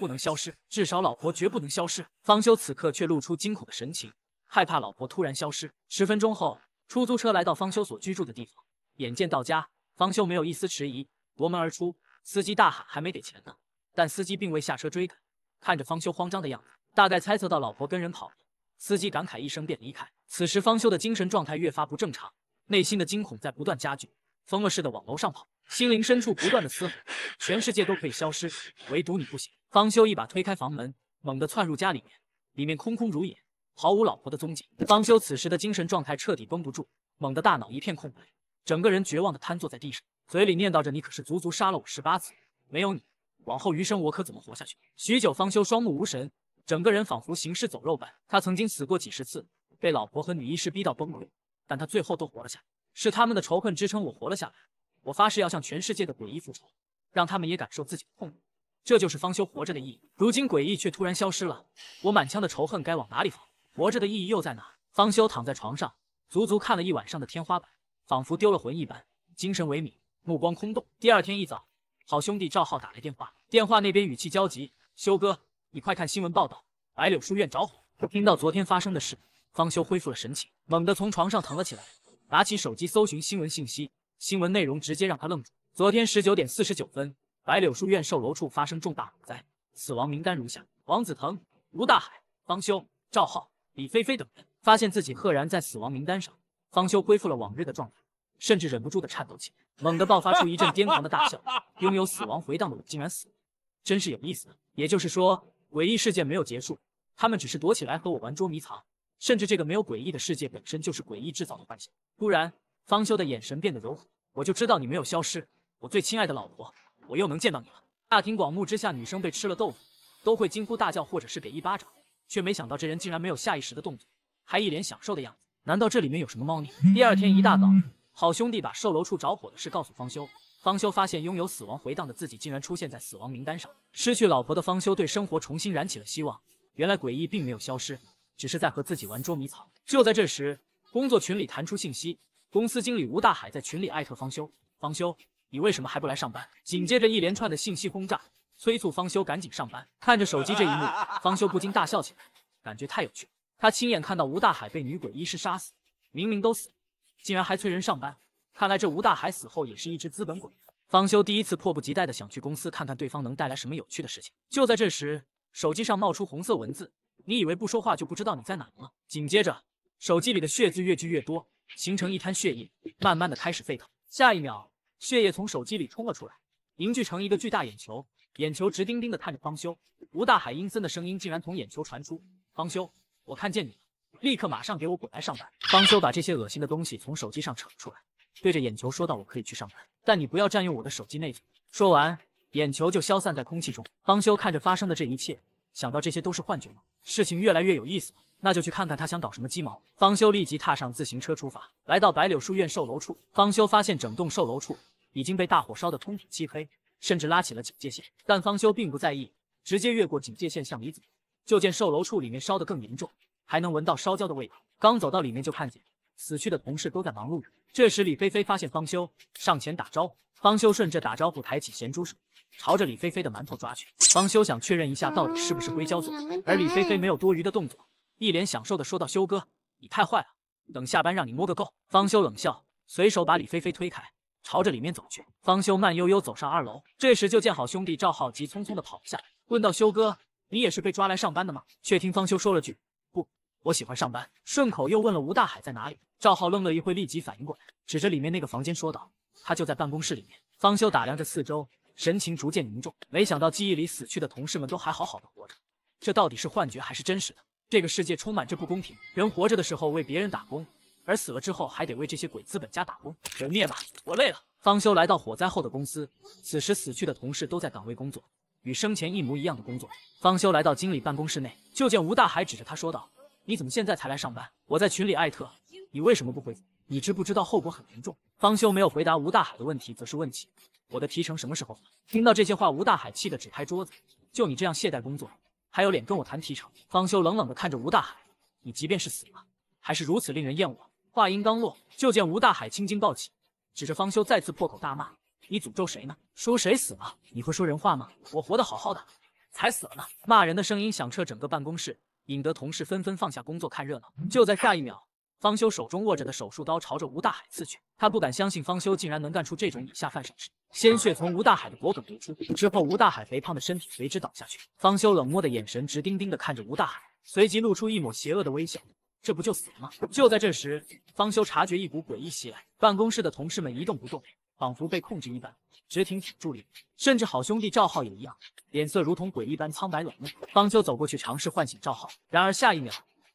不能消失，至少老婆绝不能消失。”方修此刻却露出惊恐的神情，害怕老婆突然消失。十分钟后，出租车来到方修所居住的地方，眼见到家，方修没有一丝迟疑，夺门而出。司机大喊：“还没给钱呢！”但司机并未下车追赶。看着方修慌张的样子，大概猜测到老婆跟人跑了，司机感慨一声便离开。此时方修的精神状态越发不正常，内心的惊恐在不断加剧，疯了似的往楼上跑，心灵深处不断的嘶吼：“全世界都可以消失，唯独你不行！”方修一把推开房门，猛地窜入家里面，里面空空如也，毫无老婆的踪迹。方修此时的精神状态彻底绷不住，猛地大脑一片空白，整个人绝望的瘫坐在地上。嘴里念叨着：“你可是足足杀了我十八次，没有你，往后余生我可怎么活下去？”许久方休，双目无神，整个人仿佛行尸走肉般。他曾经死过几十次，被老婆和女医师逼到崩溃，但他最后都活了下来，是他们的仇恨支撑我活了下来。我发誓要向全世界的诡异复仇，让他们也感受自己的痛苦。这就是方休活着的意义。如今诡异却突然消失了，我满腔的仇恨该往哪里放？活着的意义又在哪？方休躺在床上，足足看了一晚上的天花板，仿佛丢了魂一般，精神萎靡。目光空洞。第二天一早，好兄弟赵浩打来电话，电话那边语气焦急：“修哥，你快看新闻报道，白柳书院着火！”听到昨天发生的事，方修恢复了神情，猛地从床上腾了起来，拿起手机搜寻新闻信息。新闻内容直接让他愣住：昨天十九点四十九分，白柳书院售楼处发生重大火灾，死亡名单如下：王子腾、吴大海、方修、赵浩、李菲菲等人。发现自己赫然在死亡名单上，方修恢复了往日的状态，甚至忍不住的颤抖起来。猛地爆发出一阵癫狂的大笑，拥有死亡回荡的我竟然死了，真是有意思。也就是说，诡异事件没有结束，他们只是躲起来和我玩捉迷藏。甚至这个没有诡异的世界本身就是诡异制造的幻想。突然，方休的眼神变得柔和，我就知道你没有消失，我最亲爱的老婆，我又能见到你了。大庭广目之下，女生被吃了豆腐都会惊呼大叫，或者是给一巴掌，却没想到这人竟然没有下意识的动作，还一脸享受的样子。难道这里面有什么猫腻？第二天一大早。好兄弟把售楼处着火的事告诉方修，方修发现拥有死亡回荡的自己竟然出现在死亡名单上。失去老婆的方修对生活重新燃起了希望。原来诡异并没有消失，只是在和自己玩捉迷藏。就在这时，工作群里弹出信息，公司经理吴大海在群里艾特方修：“方修，你为什么还不来上班？”紧接着一连串的信息轰炸，催促方修赶紧上班。看着手机这一幕，方修不禁大笑起来，感觉太有趣。他亲眼看到吴大海被女鬼医师杀死，明明都死了。竟然还催人上班，看来这吴大海死后也是一只资本鬼。方修第一次迫不及待的想去公司看看对方能带来什么有趣的事情。就在这时，手机上冒出红色文字，你以为不说话就不知道你在哪了吗？紧接着，手机里的血字越聚越多，形成一滩血液，慢慢的开始沸腾。下一秒，血液从手机里冲了出来，凝聚成一个巨大眼球，眼球直盯盯的看着方修。吴大海阴森的声音竟然从眼球传出，方修，我看见你了。立刻马上给我滚来上班！方修把这些恶心的东西从手机上扯了出来，对着眼球说道：“我可以去上班，但你不要占用我的手机内存。”说完，眼球就消散在空气中。方修看着发生的这一切，想到这些都是幻觉吗？事情越来越有意思了，那就去看看他想搞什么鸡毛。方修立即踏上自行车出发，来到白柳书院售楼处。方修发现整栋售楼处已经被大火烧得通体漆黑，甚至拉起了警戒线。但方修并不在意，直接越过警戒线向里走。就见售楼处里面烧得更严重。还能闻到烧焦的味道。刚走到里面，就看见死去的同事都在忙碌着。这时，李菲菲发现方修，上前打招呼。方修顺着打招呼，抬起咸猪手，朝着李菲菲的馒头抓去。方修想确认一下，到底是不是硅胶做的，而李菲菲没有多余的动作，一脸享受的说道：“修哥，你太坏了，等下班让你摸个够。”方修冷笑，随手把李菲菲推开，朝着里面走去。方修慢悠悠走上二楼，这时就见好兄弟赵浩急匆匆的跑下，来，问道：“修哥，你也是被抓来上班的吗？”却听方修说了句。我喜欢上班，顺口又问了吴大海在哪里。赵浩愣了一会，立即反应过来，指着里面那个房间说道：“他就在办公室里面。”方修打量着四周，神情逐渐凝重。没想到记忆里死去的同事们都还好好的活着，这到底是幻觉还是真实的？这个世界充满着不公平，人活着的时候为别人打工，而死了之后还得为这些鬼资本家打工。人灭吧，我累了。方修来到火灾后的公司，此时死去的同事都在岗位工作，与生前一模一样的工作。方修来到经理办公室内，就见吴大海指着他说道。你怎么现在才来上班？我在群里艾特你为什么不回复？你知不知道后果很严重？方修没有回答吴大海的问题，则是问起我的提成什么时候发。听到这些话，吴大海气得只拍桌子。就你这样懈怠工作，还有脸跟我谈提成？方修冷冷地看着吴大海，你即便是死了，还是如此令人厌恶。话音刚落，就见吴大海青筋暴起，指着方修再次破口大骂：“你诅咒谁呢？说谁死了？你会说人话吗？我活得好好的，才死了呢！”骂人的声音响彻整个办公室。引得同事纷纷放下工作看热闹。就在下一秒，方修手中握着的手术刀朝着吴大海刺去。他不敢相信方修竟然能干出这种以下犯上之事。鲜血从吴大海的脖梗流出之后，吴大海肥胖的身体随之倒下去。方修冷漠的眼神直盯盯的看着吴大海，随即露出一抹邪恶的微笑。这不就死了吗？就在这时，方修察觉一股诡异袭来，办公室的同事们一动不动。仿佛被控制一般，直挺挺住立，甚至好兄弟赵浩也一样，脸色如同鬼一般苍白冷漠。方秋走过去尝试唤醒赵浩，然而下一秒，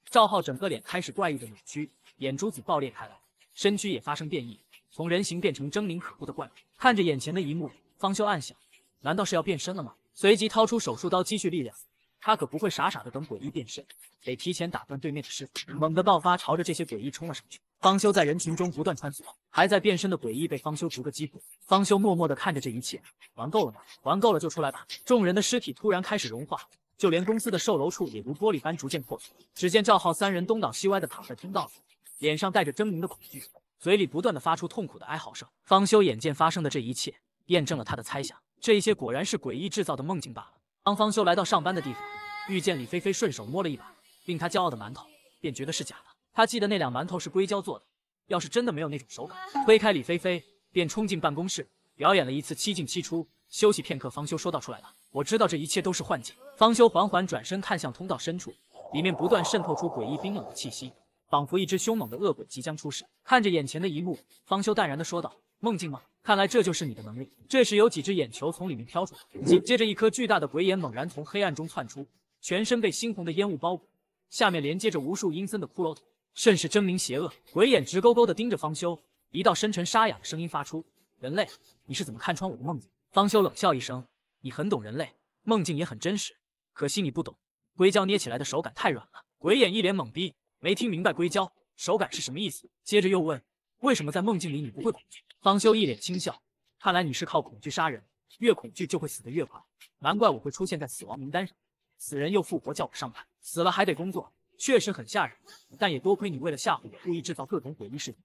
赵浩整个脸开始怪异的扭曲，眼珠子爆裂开来，身躯也发生变异，从人形变成狰狞可怖的怪物。看着眼前的一幕，方秋暗想，难道是要变身了吗？随即掏出手术刀，积蓄力量，他可不会傻傻的等诡异变身，得提前打断对面的师傅，猛地爆发，朝着这些诡异冲了上去。方修在人群中不断穿梭，还在变身的诡异被方修逐个击破。方修默默地看着这一切，玩够了吗？玩够了就出来吧。众人的尸体突然开始融化，就连公司的售楼处也如玻璃般逐渐破碎。只见赵浩三人东倒西歪地躺在通道里，脸上带着狰狞的恐惧，嘴里不断地发出痛苦的哀嚎声。方修眼见发生的这一切，验证了他的猜想，这一切果然是诡异制造的梦境罢了。当方修来到上班的地方，遇见李菲菲，顺手摸了一把令他骄傲的馒头，便觉得是假的。他记得那两馒头是硅胶做的，要是真的没有那种手感。推开李菲菲，便冲进办公室，表演了一次七进七出。休息片刻，方休说道：“出来了，我知道这一切都是幻境。”方休缓缓转身，看向通道深处，里面不断渗透出诡异冰冷的气息，仿佛一只凶猛的恶鬼即将出世。看着眼前的一幕，方休淡然地说道：“梦境吗？看来这就是你的能力。”这时，有几只眼球从里面飘出来，紧接着，一颗巨大的鬼眼猛然从黑暗中窜出，全身被猩红的烟雾包裹，下面连接着无数阴森的骷髅头。甚是狰狞邪恶，鬼眼直勾勾地盯着方修，一道深沉沙哑的声音发出：“人类，你是怎么看穿我的梦境？”方修冷笑一声：“你很懂人类梦境也很真实，可惜你不懂。”硅胶捏起来的手感太软了，鬼眼一脸懵逼，没听明白硅胶手感是什么意思。接着又问：“为什么在梦境里你不会恐惧？”方修一脸轻笑：“看来你是靠恐惧杀人，越恐惧就会死得越快，难怪我会出现在死亡名单上。死人又复活叫我上班，死了还得工作。”确实很吓人，但也多亏你为了吓唬我，故意制造各种诡异事情，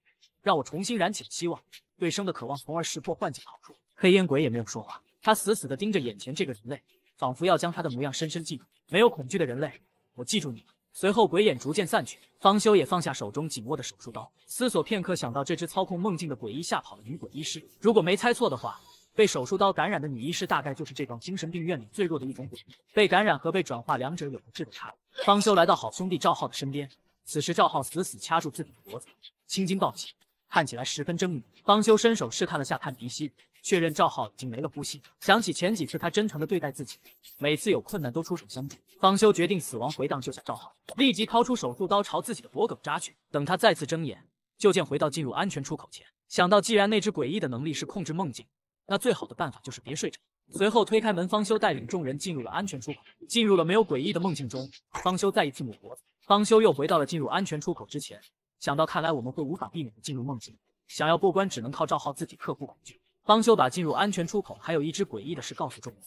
让我重新燃起了希望，对生的渴望，从而识破幻境，跑处。黑烟鬼也没有说话，他死死地盯着眼前这个人类，仿佛要将他的模样深深记住。没有恐惧的人类，我记住你。随后，鬼眼逐渐散去，方休也放下手中紧握的手术刀，思索片刻，想到这只操控梦境的鬼医吓跑了女鬼医师。如果没猜错的话。被手术刀感染的女医师大概就是这幢精神病院里最弱的一种鬼。被感染和被转化两者有着质的差别。方修来到好兄弟赵浩的身边，此时赵浩死死掐住自己的脖子，青筋暴起，看起来十分狰狞。方修伸手试探了下，探鼻息，确认赵浩已经没了呼吸。想起前几次他真诚的对待自己，每次有困难都出手相助，方修决定死亡回荡救下赵浩，立即掏出手术刀朝自己的脖梗扎去。等他再次睁眼，就见回到进入安全出口前，想到既然那只诡异的能力是控制梦境。那最好的办法就是别睡着。随后推开门，方修带领众人进入了安全出口，进入了没有诡异的梦境中。方修再一次抹脖子。方修又回到了进入安全出口之前，想到看来我们会无法避免的进入梦境，想要过关只能靠赵浩自己克服恐惧。方修把进入安全出口还有一只诡异的事告诉众人，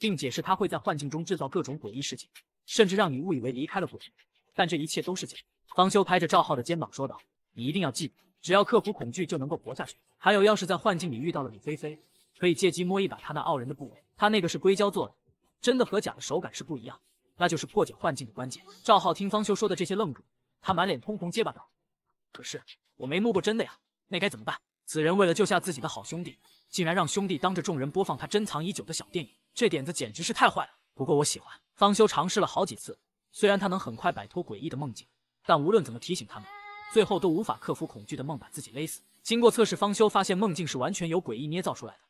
并解释他会在幻境中制造各种诡异事件，甚至让你误以为离开了鬼但这一切都是假。方修拍着赵浩的肩膀说道：“你一定要记住，只要克服恐惧就能够活下去。还有，要是在幻境里遇到了李菲菲。”可以借机摸一把他那傲人的部位，他那个是硅胶做的，真的和假的手感是不一样。那就是破解幻境的关键。赵浩听方修说的这些愣住，他满脸通红，结巴道：“可是我没摸过真的呀，那该怎么办？”此人为了救下自己的好兄弟，竟然让兄弟当着众人播放他珍藏已久的小电影，这点子简直是太坏了。不过我喜欢。方修尝试了好几次，虽然他能很快摆脱诡异的梦境，但无论怎么提醒他们，最后都无法克服恐惧的梦把自己勒死。经过测试，方修发现梦境是完全由诡异捏造出来的。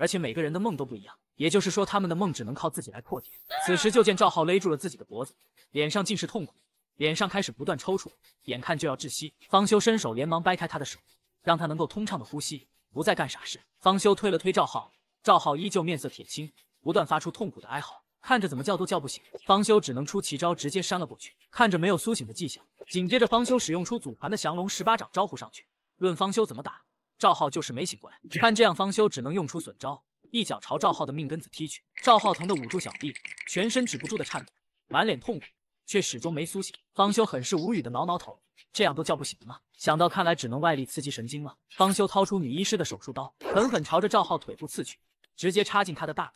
而且每个人的梦都不一样，也就是说，他们的梦只能靠自己来破解。此时就见赵浩勒住了自己的脖子，脸上尽是痛苦，脸上开始不断抽搐，眼看就要窒息。方修伸手连忙掰开他的手，让他能够通畅的呼吸，不再干傻事。方修推了推赵浩，赵浩依旧面色铁青，不断发出痛苦的哀嚎，看着怎么叫都叫不醒。方修只能出奇招，直接扇了过去，看着没有苏醒的迹象，紧接着方修使用出祖传的降龙十八掌招呼上去。论方修怎么打。赵浩就是没醒过来，*laughs* 看这样方休只能用出损招，一脚朝赵浩的命根子踢去。赵浩疼的捂住小臂，全身止不住的颤抖，满脸痛苦，却始终没苏醒。方休很是无语的挠挠头，这样都叫不醒了吗？想到看来只能外力刺激神经了。方休掏出女医师的手术刀，狠狠朝着赵浩腿部刺去，直接插进他的大腿，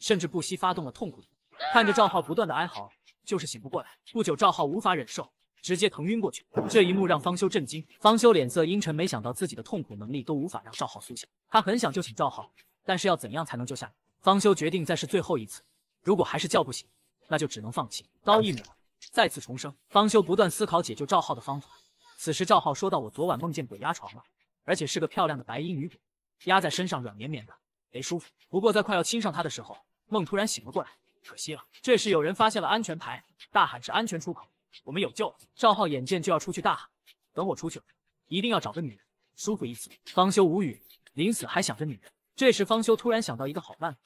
甚至不惜发动了痛苦。看着赵浩不断的哀嚎，就是醒不过来。不久赵浩无法忍受。直接疼晕过去，这一幕让方修震惊。方修脸色阴沉，没想到自己的痛苦能力都无法让赵浩苏醒。他很想救醒赵浩，但是要怎样才能救下？方修决定再试最后一次，如果还是叫不醒，那就只能放弃。刀一抹，再次重生。方修不断思考解救赵浩的方法。此时赵浩说到：“我昨晚梦见鬼压床了，而且是个漂亮的白衣女鬼，压在身上软绵绵的，贼舒服。不过在快要亲上她的时候，梦突然醒了过来，可惜了。”这时有人发现了安全牌，大喊是安全出口。我们有救了！赵浩眼见就要出去，大喊：“等我出去了，一定要找个女人，舒服一次。”方修无语，临死还想着女人。这时，方修突然想到一个好办法。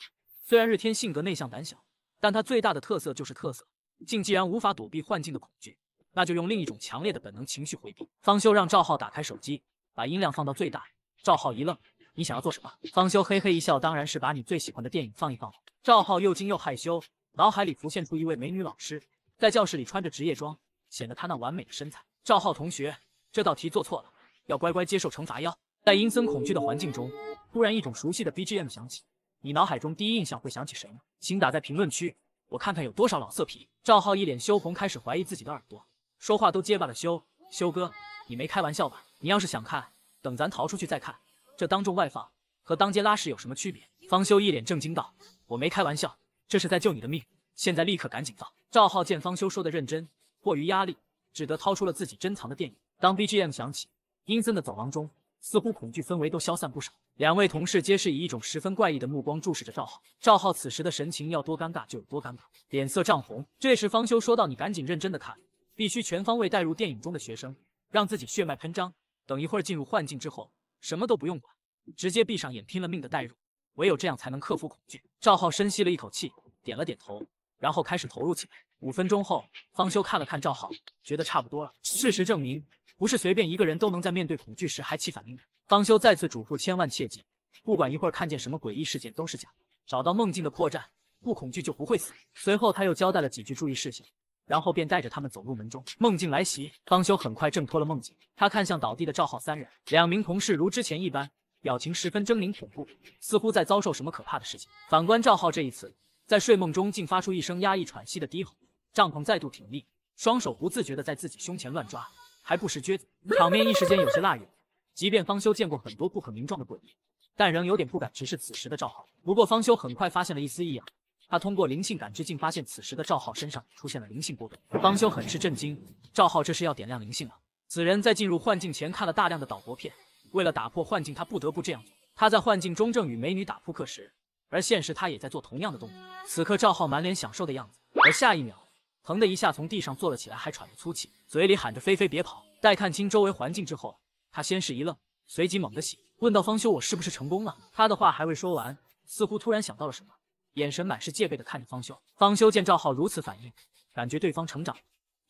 虽然日天性格内向胆小，但他最大的特色就是特色。竟既然无法躲避幻境的恐惧，那就用另一种强烈的本能情绪回避。方修让赵浩打开手机，把音量放到最大。赵浩一愣：“你想要做什么？”方修嘿嘿一笑：“当然是把你最喜欢的电影放一放。”赵浩又惊又害羞，脑海里浮现出一位美女老师。在教室里穿着职业装，显得他那完美的身材。赵浩同学，这道题做错了，要乖乖接受惩罚哟！在阴森恐惧的环境中，突然一种熟悉的 BGM 响起。你脑海中第一印象会想起谁？呢？请打在评论区，我看看有多少老色皮。赵浩一脸羞红，开始怀疑自己的耳朵，说话都结巴了。修修哥，你没开玩笑吧？你要是想看，等咱逃出去再看。这当众外放和当街拉屎有什么区别？方修一脸正经道：“我没开玩笑，这是在救你的命。现在立刻赶紧放。”赵浩见方修说的认真，迫于压力，只得掏出了自己珍藏的电影。当 B G M 响起，阴森的走廊中似乎恐惧氛围都消散不少。两位同事皆是以一种十分怪异的目光注视着赵浩。赵浩此时的神情要多尴尬就有多尴尬，脸色涨红。这时方修说道：“你赶紧认真的看，必须全方位带入电影中的学生，让自己血脉喷张。等一会儿进入幻境之后，什么都不用管，直接闭上眼，拼了命的带入，唯有这样才能克服恐惧。”赵浩深吸了一口气，点了点头。然后开始投入起来。五分钟后，方休看了看赵浩，觉得差不多了。事实证明，不是随便一个人都能在面对恐惧时还起反应的。方休再次嘱咐，千万切记，不管一会儿看见什么诡异事件都是假的。找到梦境的破绽，不恐惧就不会死。随后他又交代了几句注意事项，然后便带着他们走入门中。梦境来袭，方休很快挣脱了梦境。他看向倒地的赵浩三人，两名同事如之前一般，表情十分狰狞恐怖，似乎在遭受什么可怕的事情。反观赵浩这一次。在睡梦中竟发出一声压抑喘息的低吼，帐篷再度挺立，双手不自觉地在自己胸前乱抓，还不时撅嘴，场面一时间有些辣眼。即便方修见过很多不可名状的诡异，但仍有点不敢直视此时的赵浩。不过方修很快发现了一丝异样，他通过灵性感知竟发现，此时的赵浩身上出现了灵性波动。方修很是震惊，赵浩这是要点亮灵性啊！此人在进入幻境前看了大量的导播片，为了打破幻境，他不得不这样做。他在幻境中正与美女打扑克时。而现实，他也在做同样的动作。此刻，赵浩满脸享受的样子，而下一秒，疼的一下从地上坐了起来，还喘着粗气，嘴里喊着“菲菲，别跑”。待看清周围环境之后，他先是一愣，随即猛地醒，问道：“方修，我是不是成功了？”他的话还未说完，似乎突然想到了什么，眼神满是戒备的看着方修。方修见赵浩如此反应，感觉对方成长，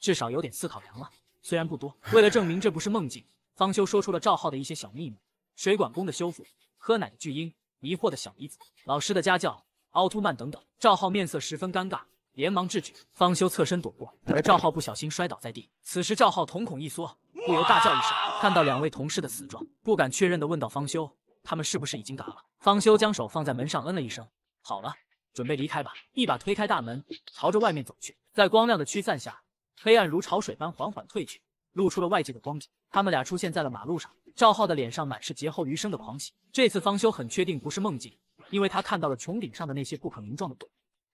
至少有点思考量了，虽然不多。为了证明这不是梦境，方修说出了赵浩的一些小秘密：水管工的修复，喝奶的巨婴。迷惑的小姨子，老师的家教，奥特曼等等。赵浩面色十分尴尬，连忙制止。方休侧身躲过，而赵浩不小心摔倒在地。此时赵浩瞳孔一缩，不由大叫一声。看到两位同事的死状，不敢确认的问道：“方休，他们是不是已经嘎了？”方休将手放在门上，嗯了一声：“好了，准备离开吧。”一把推开大门，朝着外面走去。在光亮的驱散下，黑暗如潮水般缓缓退去，露出了外界的光景。他们俩出现在了马路上。赵浩的脸上满是劫后余生的狂喜。这次方休很确定不是梦境，因为他看到了穹顶上的那些不可名状的鬼，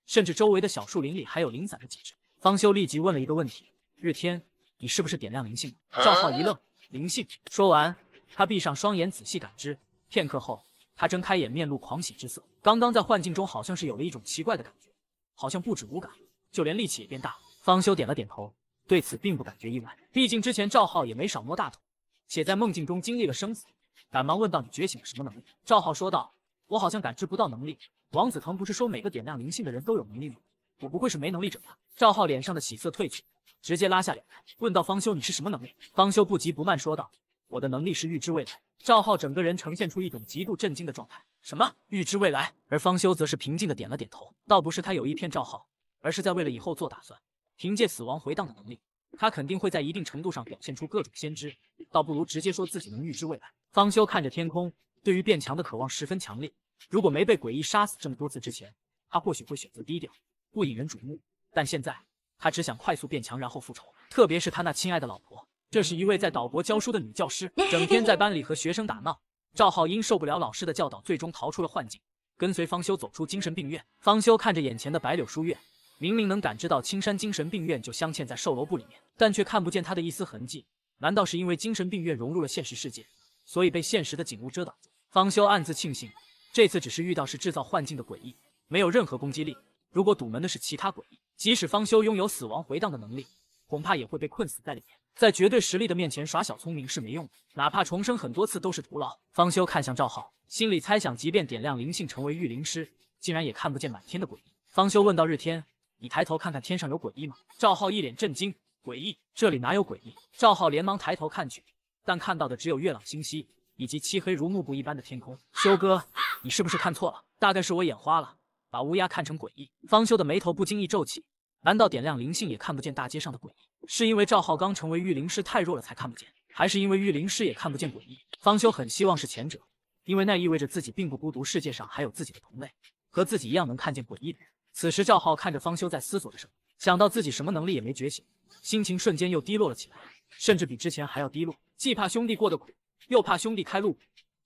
甚至周围的小树林里还有零散的几只。方休立即问了一个问题：“日天，你是不是点亮灵性了？”赵浩一愣，灵性。说完，他闭上双眼仔细感知，片刻后，他睁开眼，面露狂喜之色。刚刚在幻境中，好像是有了一种奇怪的感觉，好像不止五感，就连力气也变大。方休点了点头，对此并不感觉意外，毕竟之前赵浩也没少摸大腿。且在梦境中经历了生死，赶忙问道：“你觉醒了什么能力？”赵浩说道：“我好像感知不到能力。”王子腾不是说每个点亮灵性的人都有能力吗？我不会是没能力者吧？赵浩脸上的喜色褪去，直接拉下脸来，问道：“方休，你是什么能力？”方休不急不慢说道：“我的能力是预知未来。”赵浩整个人呈现出一种极度震惊的状态，什么预知未来？而方休则是平静的点了点头，倒不是他有意骗赵浩，而是在为了以后做打算，凭借死亡回荡的能力。他肯定会在一定程度上表现出各种先知，倒不如直接说自己能预知未来。方修看着天空，对于变强的渴望十分强烈。如果没被诡异杀死这么多次之前，他或许会选择低调，不引人瞩目。但现在，他只想快速变强，然后复仇。特别是他那亲爱的老婆，这是一位在岛国教书的女教师，整天在班里和学生打闹。赵浩因受不了老师的教导，最终逃出了幻境，跟随方修走出精神病院。方修看着眼前的白柳书院。明明能感知到青山精神病院就镶嵌在售楼部里面，但却看不见他的一丝痕迹。难道是因为精神病院融入了现实世界，所以被现实的景物遮挡？方修暗自庆幸，这次只是遇到是制造幻境的诡异，没有任何攻击力。如果堵门的是其他诡异，即使方修拥有死亡回荡的能力，恐怕也会被困死在里面。在绝对实力的面前耍小聪明是没用的，哪怕重生很多次都是徒劳。方修看向赵浩，心里猜想，即便点亮灵性成为御灵师，竟然也看不见满天的诡异。方修问道：“日天。”你抬头看看天上有诡异吗？赵浩一脸震惊，诡异？这里哪有诡异？赵浩连忙抬头看去，但看到的只有月朗星稀，以及漆黑如幕布一般的天空。修哥，你是不是看错了？大概是我眼花了，把乌鸦看成诡异。方修的眉头不经意皱起，难道点亮灵性也看不见大街上的诡异？是因为赵浩刚成为御灵师太弱了才看不见？还是因为御灵师也看不见诡异？方修很希望是前者，因为那意味着自己并不孤独，世界上还有自己的同类，和自己一样能看见诡异的人。此时赵浩看着方修在思索着什么，想到自己什么能力也没觉醒，心情瞬间又低落了起来，甚至比之前还要低落。既怕兄弟过得苦，又怕兄弟开路。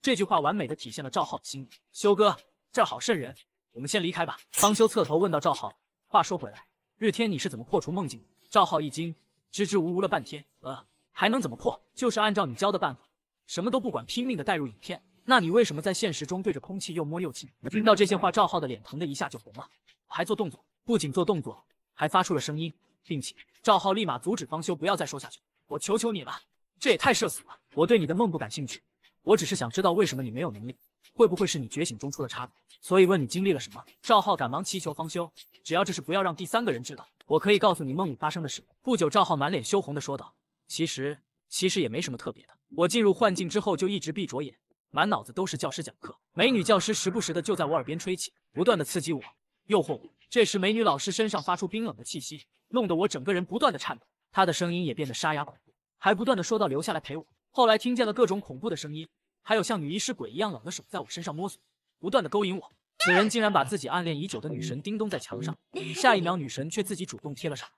这句话完美的体现了赵浩的心理。修哥，这儿好渗人，我们先离开吧。方修侧头问道。赵浩，话说回来，日天你是怎么破除梦境的？赵浩一惊，支支吾吾了半天。呃，还能怎么破？就是按照你教的办法，什么都不管，拼命的带入影片。那你为什么在现实中对着空气又摸又亲？听到这些话，赵浩的脸疼的一下就红了。还做动作，不仅做动作，还发出了声音，并且赵浩立马阻止方休不要再说下去。我求求你了，这也太社死了！我对你的梦不感兴趣，我只是想知道为什么你没有能力，会不会是你觉醒中出了差错？所以问你经历了什么？赵浩赶忙祈求方休，只要这事不要让第三个人知道，我可以告诉你梦里发生的事。不久，赵浩满脸羞红的说道：“其实，其实也没什么特别的。我进入幻境之后就一直闭着眼，满脑子都是教师讲课，美女教师时不时的就在我耳边吹气，不断的刺激我。”诱惑我。这时，美女老师身上发出冰冷的气息，弄得我整个人不断的颤抖。她的声音也变得沙哑恐怖，还不断的说道：“留下来陪我。后来听见了各种恐怖的声音，还有像女医师鬼一样冷的手在我身上摸索，不断的勾引我。此人竟然把自己暗恋已久的女神叮咚在墙上，下一秒女神却自己主动贴了上。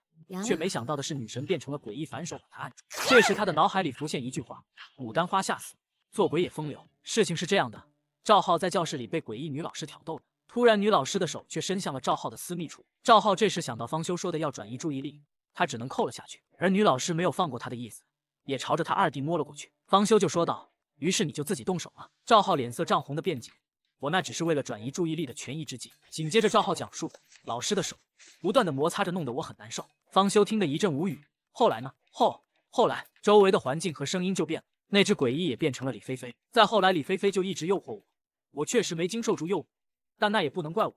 却没想到的是，女神变成了诡异，反手把她按住。这时，他的脑海里浮现一句话：牡丹花吓死，做鬼也风流。事情是这样的，赵浩在教室里被诡异女老师挑逗了。突然，女老师的手却伸向了赵浩的私密处。赵浩这时想到方休说的要转移注意力，他只能扣了下去。而女老师没有放过他的意思，也朝着他二弟摸了过去。方休就说道：“于是你就自己动手了。”赵浩脸色涨红的辩解：“我那只是为了转移注意力的权宜之计。”紧接着，赵浩讲述：“老师的手不断的摩擦着，弄得我很难受。”方休听得一阵无语。后来呢？后后来，周围的环境和声音就变了，那只诡异也变成了李菲菲。再后来，李菲菲就一直诱惑我，我确实没经受住诱惑。但那也不能怪我，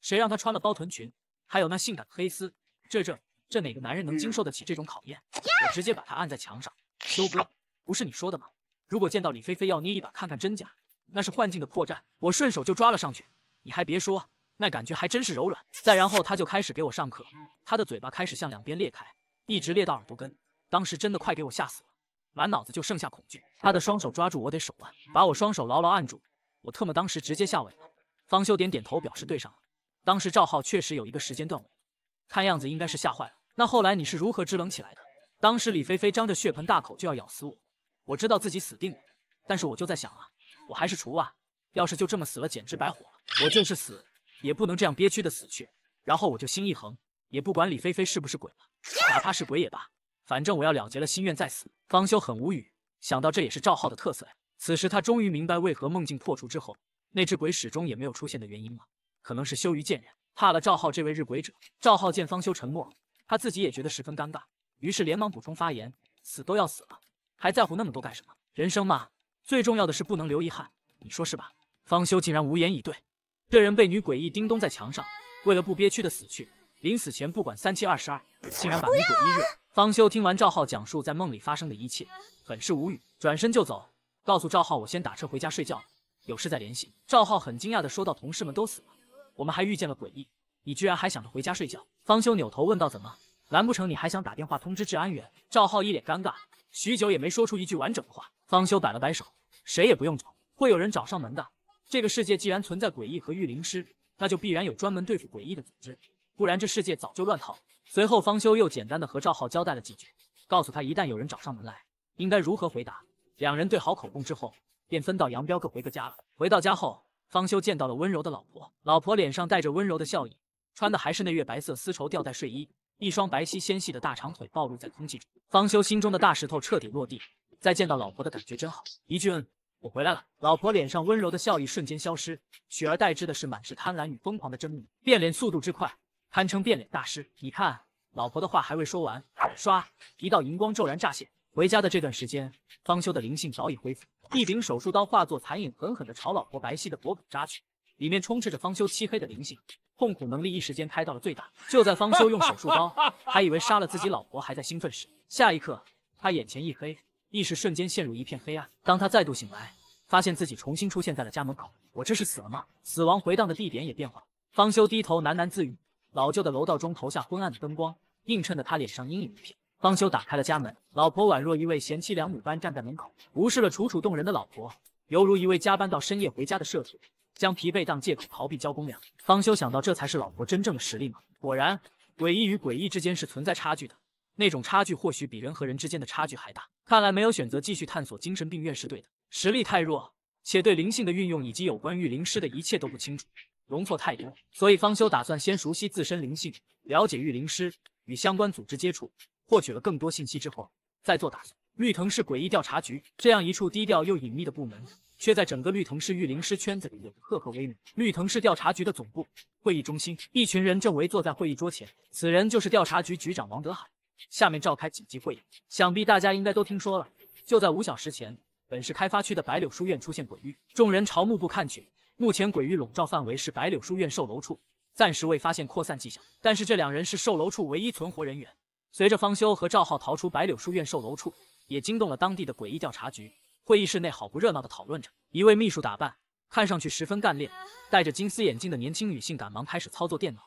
谁让他穿了包臀裙，还有那性感的黑丝，这这这哪个男人能经受得起这种考验？我直接把他按在墙上。秋哥，不是你说的吗？如果见到李菲菲要捏一把看看真假，那是幻境的破绽。我顺手就抓了上去，你还别说，那感觉还真是柔软。再然后他就开始给我上课，他的嘴巴开始向两边裂开，一直裂到耳朵根。当时真的快给我吓死了，满脑子就剩下恐惧。他的双手抓住我的手腕，把我双手牢牢按住，我特么当时直接吓萎了。方修点点头，表示对上了。当时赵浩确实有一个时间段位，看样子应该是吓坏了。那后来你是如何支棱起来的？当时李菲菲张着血盆大口就要咬死我，我知道自己死定了，但是我就在想啊，我还是除啊，要是就这么死了，简直白活了。我就是死也不能这样憋屈的死去。然后我就心一横，也不管李菲菲是不是鬼了，哪怕是鬼也罢，反正我要了结了心愿再死。方修很无语，想到这也是赵浩的特色。此时他终于明白为何梦境破除之后。那只鬼始终也没有出现的原因吗？可能是羞于见人，怕了赵浩这位日鬼者。赵浩见方休沉默，他自己也觉得十分尴尬，于是连忙补充发言：“死都要死了，还在乎那么多干什么？人生嘛，最重要的是不能留遗憾，你说是吧？”方休竟然无言以对。这人被女鬼一叮咚在墙上，为了不憋屈的死去，临死前不管三七二十二，竟然把女鬼一热。方休听完赵浩讲述在梦里发生的一切，很是无语，转身就走，告诉赵浩：“我先打车回家睡觉。”有事再联系。赵浩很惊讶的说道：“同事们都死了，我们还遇见了诡异，你居然还想着回家睡觉？”方修扭头问道：“怎么？难不成你还想打电话通知治安员？”赵浩一脸尴尬，许久也没说出一句完整的话。方修摆了摆手：“谁也不用找，会有人找上门的。这个世界既然存在诡异和御灵师，那就必然有专门对付诡异的组织，不然这世界早就乱套。”随后，方修又简单的和赵浩交代了几句，告诉他一旦有人找上门来，应该如何回答。两人对好口供之后。便分道扬镳，各回各家了。回到家后，方修见到了温柔的老婆，老婆脸上带着温柔的笑意，穿的还是那月白色丝绸吊带睡衣，一双白皙纤细的大长腿暴露在空气中。方修心中的大石头彻底落地，再见到老婆的感觉真好。一句嗯，我回来了。老婆脸上温柔的笑意瞬间消失，取而代之的是满是贪婪与疯狂的狰狞，变脸速度之快，堪称变脸大师。你看，老婆的话还未说完，唰，一道银光骤然乍现。回家的这段时间，方修的灵性早已恢复。一柄手术刀化作残影，狠狠地朝老婆白皙的脖颈扎去，里面充斥着方修漆黑的灵性，痛苦能力一时间开到了最大。就在方修用手术刀，还以为杀了自己老婆还在兴奋时，下一刻他眼前一黑，意识瞬间陷入一片黑暗。当他再度醒来，发现自己重新出现在了家门口，我这是死了吗？死亡回荡的地点也变化。方修低头喃喃自语，老旧的楼道中投下昏暗的灯光，映衬得他脸上阴影一片。方修打开了家门，老婆宛若一位贤妻良母般站在门口，无视了楚楚动人的老婆，犹如一位加班到深夜回家的社畜，将疲惫当借口逃避交公粮。方修想到，这才是老婆真正的实力吗？果然，诡异与诡异之间是存在差距的，那种差距或许比人和人之间的差距还大。看来没有选择继续探索精神病院是对的，实力太弱，且对灵性的运用以及有关御灵师的一切都不清楚，容错太多。所以方修打算先熟悉自身灵性，了解御灵师与相关组织接触。获取了更多信息之后，再做打算。绿藤市诡异调查局这样一处低调又隐秘的部门，却在整个绿藤市御灵师圈子里有着赫赫威名。绿藤市调查局的总部会议中心，一群人正围坐在会议桌前。此人就是调查局局长王德海。下面召开紧急会议，想必大家应该都听说了。就在五小时前，本市开发区的白柳书院出现鬼域。众人朝幕布看去，目前鬼域笼罩范围是白柳书院售楼处，暂时未发现扩散迹象。但是这两人是售楼处唯一存活人员。随着方休和赵浩逃出白柳书院售楼处，也惊动了当地的诡异调查局。会议室内好不热闹的讨论着。一位秘书打扮、看上去十分干练、戴着金丝眼镜的年轻女性，赶忙开始操作电脑，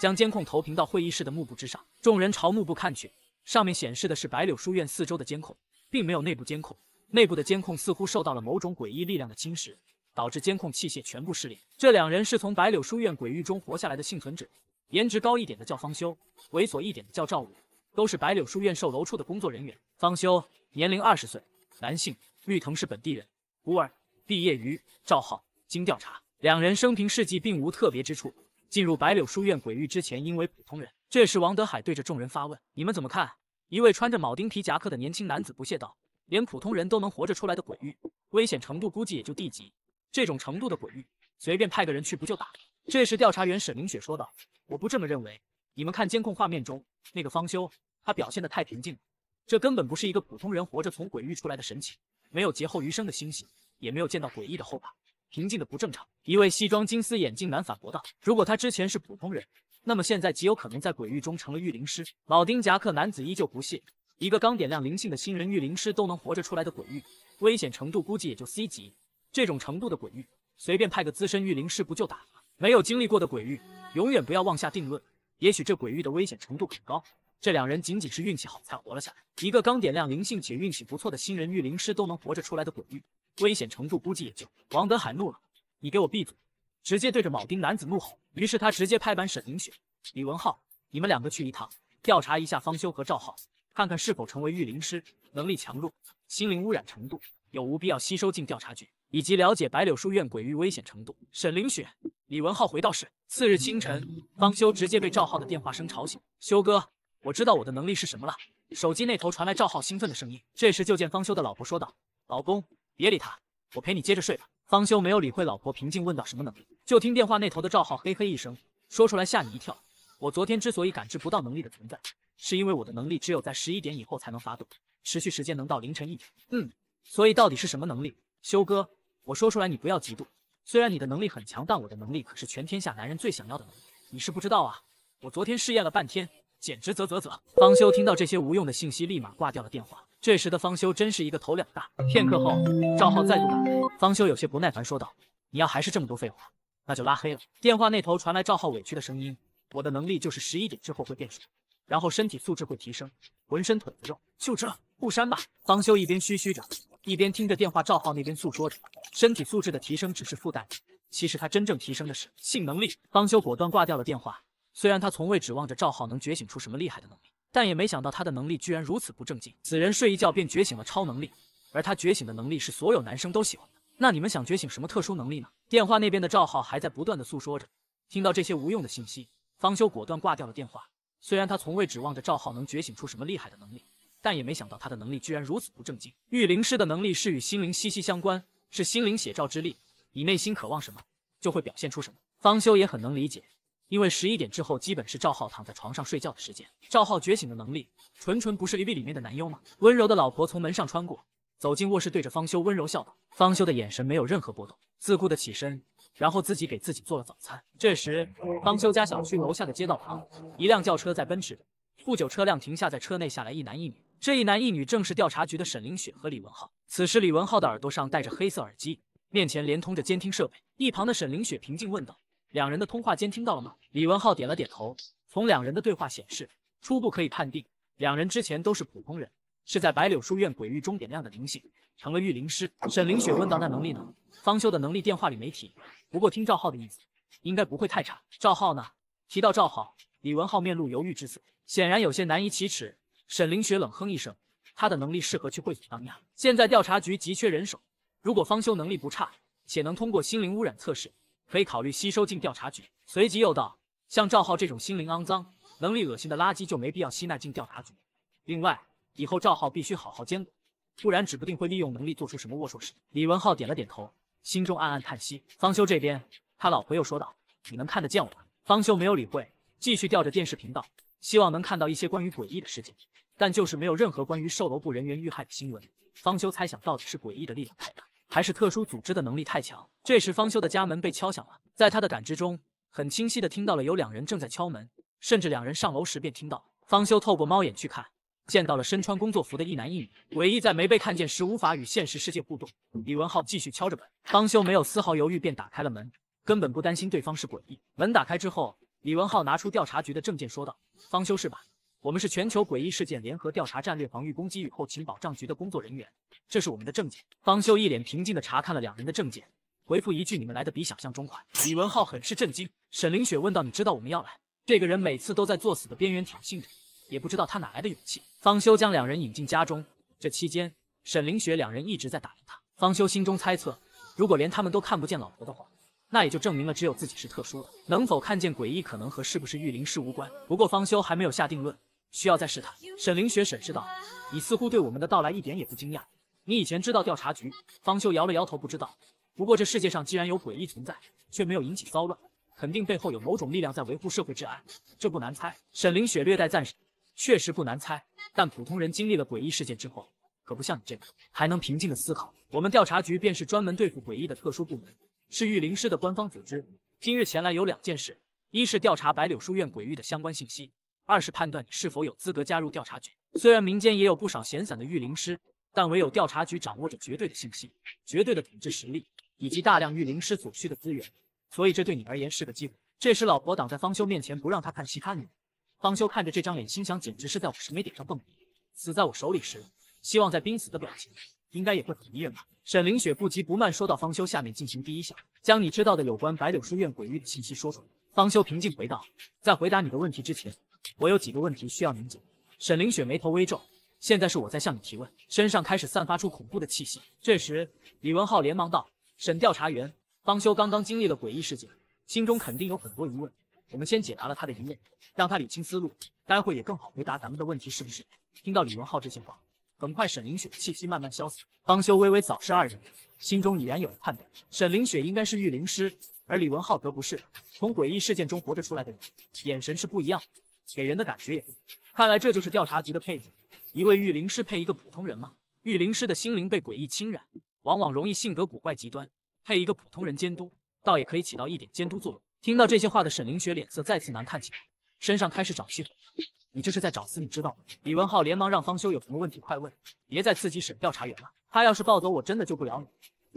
将监控投屏到会议室的幕布之上。众人朝幕布看去，上面显示的是白柳书院四周的监控，并没有内部监控。内部的监控似乎受到了某种诡异力量的侵蚀，导致监控器械全部失灵。这两人是从白柳书院鬼域中活下来的幸存者，颜值高一点的叫方休，猥琐一点的叫赵武。都是白柳书院售楼处的工作人员，方修，年龄二十岁，男性，绿藤是本地人，孤儿，毕业于赵浩。经调查，两人生平事迹并无特别之处。进入白柳书院鬼域之前，因为普通人。这时，王德海对着众人发问：“你们怎么看？”一位穿着铆钉皮夹克的年轻男子不屑道：“连普通人都能活着出来的鬼域，危险程度估计也就地级。这种程度的鬼域，随便派个人去不就打？”这时，调查员沈凌雪说道：“我不这么认为。你们看监控画面中那个方修。”他表现的太平静了，这根本不是一个普通人活着从鬼域出来的神情，没有劫后余生的欣喜，也没有见到诡异的后怕，平静的不正常。一位西装金丝眼镜男反驳道：“如果他之前是普通人，那么现在极有可能在鬼域中成了御灵师。”铆钉夹克男子依旧不屑：“一个刚点亮灵性的新人御灵师都能活着出来的鬼域，危险程度估计也就 C 级。这种程度的鬼域，随便派个资深御灵师不就打了没有经历过的鬼域，永远不要妄下定论。也许这鬼域的危险程度很高。”这两人仅仅是运气好才活了下来，一个刚点亮灵性且运气不错的新人御灵师都能活着出来的鬼域，危险程度估计也就……王德海怒了，你给我闭嘴！直接对着铆钉男子怒吼。于是他直接拍板：沈凌雪、李文浩，你们两个去一趟，调查一下方修和赵浩，看看是否成为御灵师，能力强弱，心灵污染程度，有无必要吸收进调查局，以及了解白柳书院鬼域危险程度。沈凌雪、李文浩回到室。次日清晨，方修直接被赵浩的电话声吵醒，修哥。我知道我的能力是什么了。手机那头传来赵浩兴奋的声音。这时就见方修的老婆说道：“老公，别理他，我陪你接着睡吧。”方修没有理会老婆，平静问道：“什么能力？”就听电话那头的赵浩嘿嘿一声，说出来吓你一跳。我昨天之所以感知不到能力的存在，是因为我的能力只有在十一点以后才能发动，持续时间能到凌晨一点。嗯，所以到底是什么能力？修哥，我说出来你不要嫉妒。虽然你的能力很强，但我的能力可是全天下男人最想要的能力。你是不知道啊，我昨天试验了半天。简直啧啧啧！方修听到这些无用的信息，立马挂掉了电话。这时的方修真是一个头两大。片刻后，赵浩再度打来，方修有些不耐烦说道：“你要还是这么多废话，那就拉黑了。”电话那头传来赵浩委屈的声音：“我的能力就是十一点之后会变水，然后身体素质会提升，浑身腿子肉。”就这不删吧？方修一边嘘嘘着，一边听着电话赵浩那边诉说着，身体素质的提升只是附带的，其实他真正提升的是性能力。方修果断挂掉了电话。虽然他从未指望着赵浩能觉醒出什么厉害的能力，但也没想到他的能力居然如此不正经。此人睡一觉便觉醒了超能力，而他觉醒的能力是所有男生都喜欢的。那你们想觉醒什么特殊能力呢？电话那边的赵浩还在不断的诉说着。听到这些无用的信息，方修果断挂掉了电话。虽然他从未指望着赵浩能觉醒出什么厉害的能力，但也没想到他的能力居然如此不正经。御灵师的能力是与心灵息息相关，是心灵写照之力。你内心渴望什么，就会表现出什么。方修也很能理解。因为十一点之后基本是赵浩躺在床上睡觉的时间。赵浩觉醒的能力，纯纯不是 A B 里面的男优吗？温柔的老婆从门上穿过，走进卧室，对着方修温柔笑道。方修的眼神没有任何波动，自顾的起身，然后自己给自己做了早餐。这时，方修家小区楼下的街道旁，一辆轿车在奔驰。不久，车辆停下，在车内下来一男一女。这一男一女正是调查局的沈凌雪和李文浩。此时，李文浩的耳朵上戴着黑色耳机，面前连通着监听设备。一旁的沈凌雪平静问道。两人的通话间听到了吗？李文浩点了点头。从两人的对话显示，初步可以判定，两人之前都是普通人，是在白柳书院鬼域中点亮的灵性，成了御灵师。沈凌雪问道：“那能力呢？”方修的能力电话里没提，不过听赵浩的意思，应该不会太差。赵浩呢？提到赵浩，李文浩面露犹豫之色，显然有些难以启齿。沈凌雪冷哼一声：“他的能力适合去会所当呀。现在调查局急缺人手，如果方修能力不差，且能通过心灵污染测试。”可以考虑吸收进调查局，随即又道：“像赵浩这种心灵肮脏、能力恶心的垃圾就没必要吸纳进调查局。另外，以后赵浩必须好好监管，不然指不定会利用能力做出什么龌龊事。”李文浩点了点头，心中暗暗叹息。方修这边，他老婆又说道：“你能看得见我？”吗？”方修没有理会，继续调着电视频道，希望能看到一些关于诡异的事情，但就是没有任何关于售楼部人员遇害的新闻。方修猜想到底是诡异的力量太大。还是特殊组织的能力太强。这时方修的家门被敲响了，在他的感知中，很清晰的听到了有两人正在敲门，甚至两人上楼时便听到。方修透过猫眼去看，见到了身穿工作服的一男一女。诡异在没被看见时无法与现实世界互动。李文浩继续敲着门，方修没有丝毫犹豫便打开了门，根本不担心对方是诡异。门打开之后，李文浩拿出调查局的证件说道：“方修是吧？”我们是全球诡异事件联合调查战略防御攻击与后勤保障局的工作人员，这是我们的证件。方修一脸平静地查看了两人的证件，回复一句：“你们来的比想象中快。”李文浩很是震惊。沈凌雪问道：“你知道我们要来？”这个人每次都在作死的边缘挑衅着，也不知道他哪来的勇气。方修将两人引进家中，这期间，沈凌雪两人一直在打量他。方修心中猜测，如果连他们都看不见老婆的话，那也就证明了只有自己是特殊的。能否看见诡异可能和是不是御灵师无关，不过方修还没有下定论。需要再试探。沈凌雪审视道：“你似乎对我们的到来一点也不惊讶。你以前知道调查局？”方秀摇了摇头，不知道。不过这世界上既然有诡异存在，却没有引起骚乱，肯定背后有某种力量在维护社会治安。这不难猜。沈凌雪略带赞赏：“确实不难猜。但普通人经历了诡异事件之后，可不像你这般还能平静的思考。我们调查局便是专门对付诡异的特殊部门，是御灵师的官方组织。今日前来有两件事，一是调查白柳书院鬼域的相关信息。”二是判断你是否有资格加入调查局。虽然民间也有不少闲散的御灵师，但唯有调查局掌握着绝对的信息、绝对的统治实力以及大量御灵师所需的资源，所以这对你而言是个机会。这时，老婆挡在方修面前，不让他看其他女人。方修看着这张脸，心想简直是在我审美点上蹦迪。死在我手里时，希望在濒死的表情应该也会很迷人吧？沈凌雪不急不慢说道。方修下面进行第一项，将你知道的有关白柳书院鬼域的信息说出来。方修平静回道，在回答你的问题之前。我有几个问题需要您解。沈凌雪眉头微皱，现在是我在向你提问，身上开始散发出恐怖的气息。这时，李文浩连忙道：“沈调查员，方修刚刚经历了诡异事件，心中肯定有很多疑问。我们先解答了他的疑问，让他理清思路，待会也更好回答咱们的问题，是不是？”听到李文浩这些话，很快沈凌雪的气息慢慢消散。方修微微扫视二人，心中已然有了判断：沈凌雪应该是御灵师，而李文浩则不是从诡异事件中活着出来的人，眼神是不一样的。给人的感觉也，看来这就是调查局的配置，一位御灵师配一个普通人吗？御灵师的心灵被诡异侵染，往往容易性格古怪极端，配一个普通人监督，倒也可以起到一点监督作用。听到这些话的沈凌雪脸色再次难看起来，身上开始长血，你这是在找死，你知道吗？李文浩连忙让方修有什么问题快问，别再刺激沈调查员了，他要是暴走，我真的救不了你，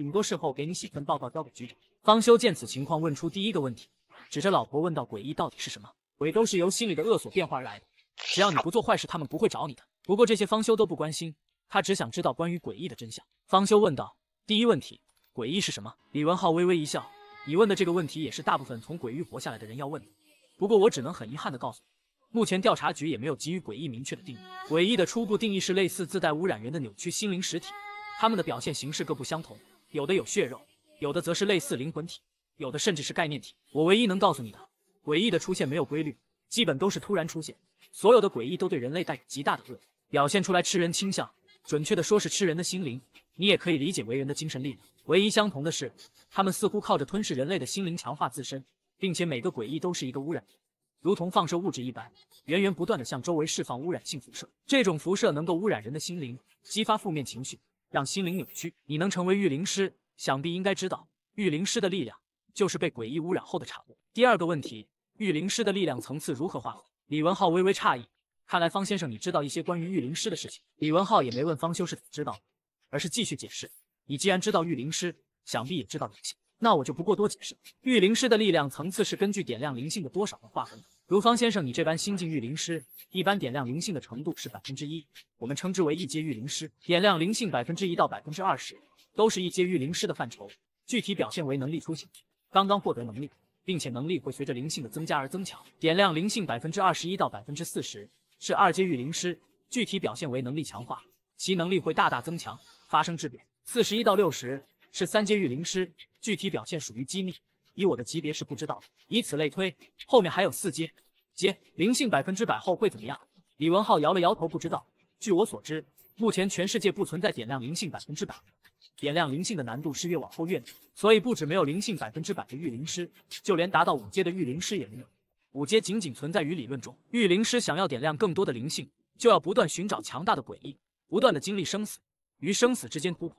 顶多事后给你写份报告交给局长。方修见此情况，问出第一个问题，指着老婆问道：诡异到底是什么？鬼都是由心里的恶所变化而来的，只要你不做坏事，他们不会找你的。不过这些方修都不关心，他只想知道关于诡异的真相。方修问道：“第一问题，诡异是什么？”李文浩微微一笑：“你问的这个问题，也是大部分从鬼域活下来的人要问的。不过我只能很遗憾地告诉你，目前调查局也没有给予诡异明确的定义。诡异的初步定义是类似自带污染源的扭曲心灵实体，他们的表现形式各不相同，有的有血肉，有的则是类似灵魂体，有的甚至是概念体。我唯一能告诉你的。”诡异的出现没有规律，基本都是突然出现。所有的诡异都对人类带有极大的恶意，表现出来吃人倾向。准确的说，是吃人的心灵。你也可以理解为人的精神力量。唯一相同的是，他们似乎靠着吞噬人类的心灵强化自身，并且每个诡异都是一个污染如同放射物质一般，源源不断的向周围释放污染性辐射。这种辐射能够污染人的心灵，激发负面情绪，让心灵扭曲。你能成为御灵师，想必应该知道，御灵师的力量就是被诡异污染后的产物。第二个问题，御灵师的力量层次如何划分？李文浩微微诧异，看来方先生你知道一些关于御灵师的事情。李文浩也没问方修是怎么知道的，而是继续解释：你既然知道御灵师，想必也知道灵性，那我就不过多解释了。御灵师的力量层次是根据点亮灵性的多少而划分的。如方先生你这般新晋御灵师一般点亮灵性的程度是百分之一，我们称之为一阶御灵师。点亮灵性百分之一到百分之二十，都是一阶御灵师的范畴，具体表现为能力出奇，刚刚获得能力。并且能力会随着灵性的增加而增强。点亮灵性百分之二十一到百分之四十是二阶御灵师，具体表现为能力强化，其能力会大大增强，发生质变。四十一到六十是三阶御灵师，具体表现属于机密，以我的级别是不知道的。以此类推，后面还有四阶。接灵性百分之百后会怎么样？李文浩摇了摇头，不知道。据我所知，目前全世界不存在点亮灵性百分之百。点亮灵性的难度是越往后越难，所以不止没有灵性百分之百的御灵师，就连达到五阶的御灵师也没有。五阶仅仅存在于理论中，御灵师想要点亮更多的灵性，就要不断寻找强大的诡异，不断的经历生死，于生死之间突破。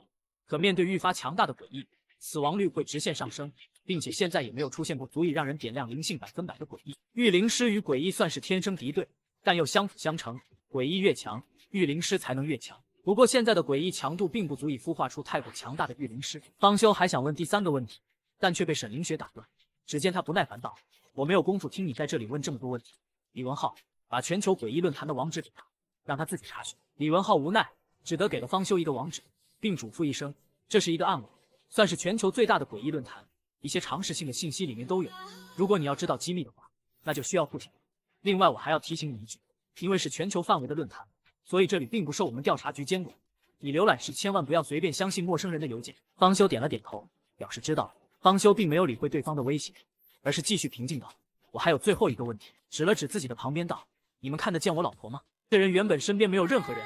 可面对愈发强大的诡异，死亡率会直线上升，并且现在也没有出现过足以让人点亮灵性百分百的诡异。御灵师与诡异算是天生敌对，但又相辅相成，诡异越强，御灵师才能越强。不过现在的诡异强度并不足以孵化出太过强大的御灵师。方修还想问第三个问题，但却被沈凌雪打断。只见他不耐烦道：“我没有功夫听你在这里问这么多问题。”李文浩把全球诡异论坛的网址给他，让他自己查询。李文浩无奈，只得给了方修一个网址，并嘱咐一声：“这是一个暗网，算是全球最大的诡异论坛，一些常识性的信息里面都有。如果你要知道机密的话，那就需要付钱。另外，我还要提醒你一句，因为是全球范围的论坛。”所以这里并不受我们调查局监管，你浏览时千万不要随便相信陌生人的邮件。方修点了点头，表示知道了。方修并没有理会对方的威胁，而是继续平静道：“我还有最后一个问题。”指了指自己的旁边道：“你们看得见我老婆吗？”这人原本身边没有任何人，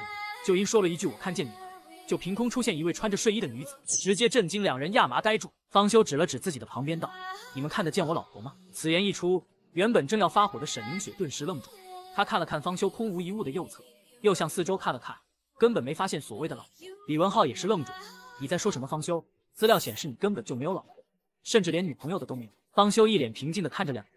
就因说了一句“我看见你”，了”，就凭空出现一位穿着睡衣的女子，直接震惊两人，亚麻呆住。方修指了指自己的旁边道：“你们看得见我老婆吗？”此言一出，原本正要发火的沈凝雪顿时愣住，她看了看方修空无一物的右侧。又向四周看了看，根本没发现所谓的老婆。李文浩也是愣住：“你在说什么？方修，资料显示你根本就没有老婆，甚至连女朋友的都没有。”方修一脸平静地看着两人，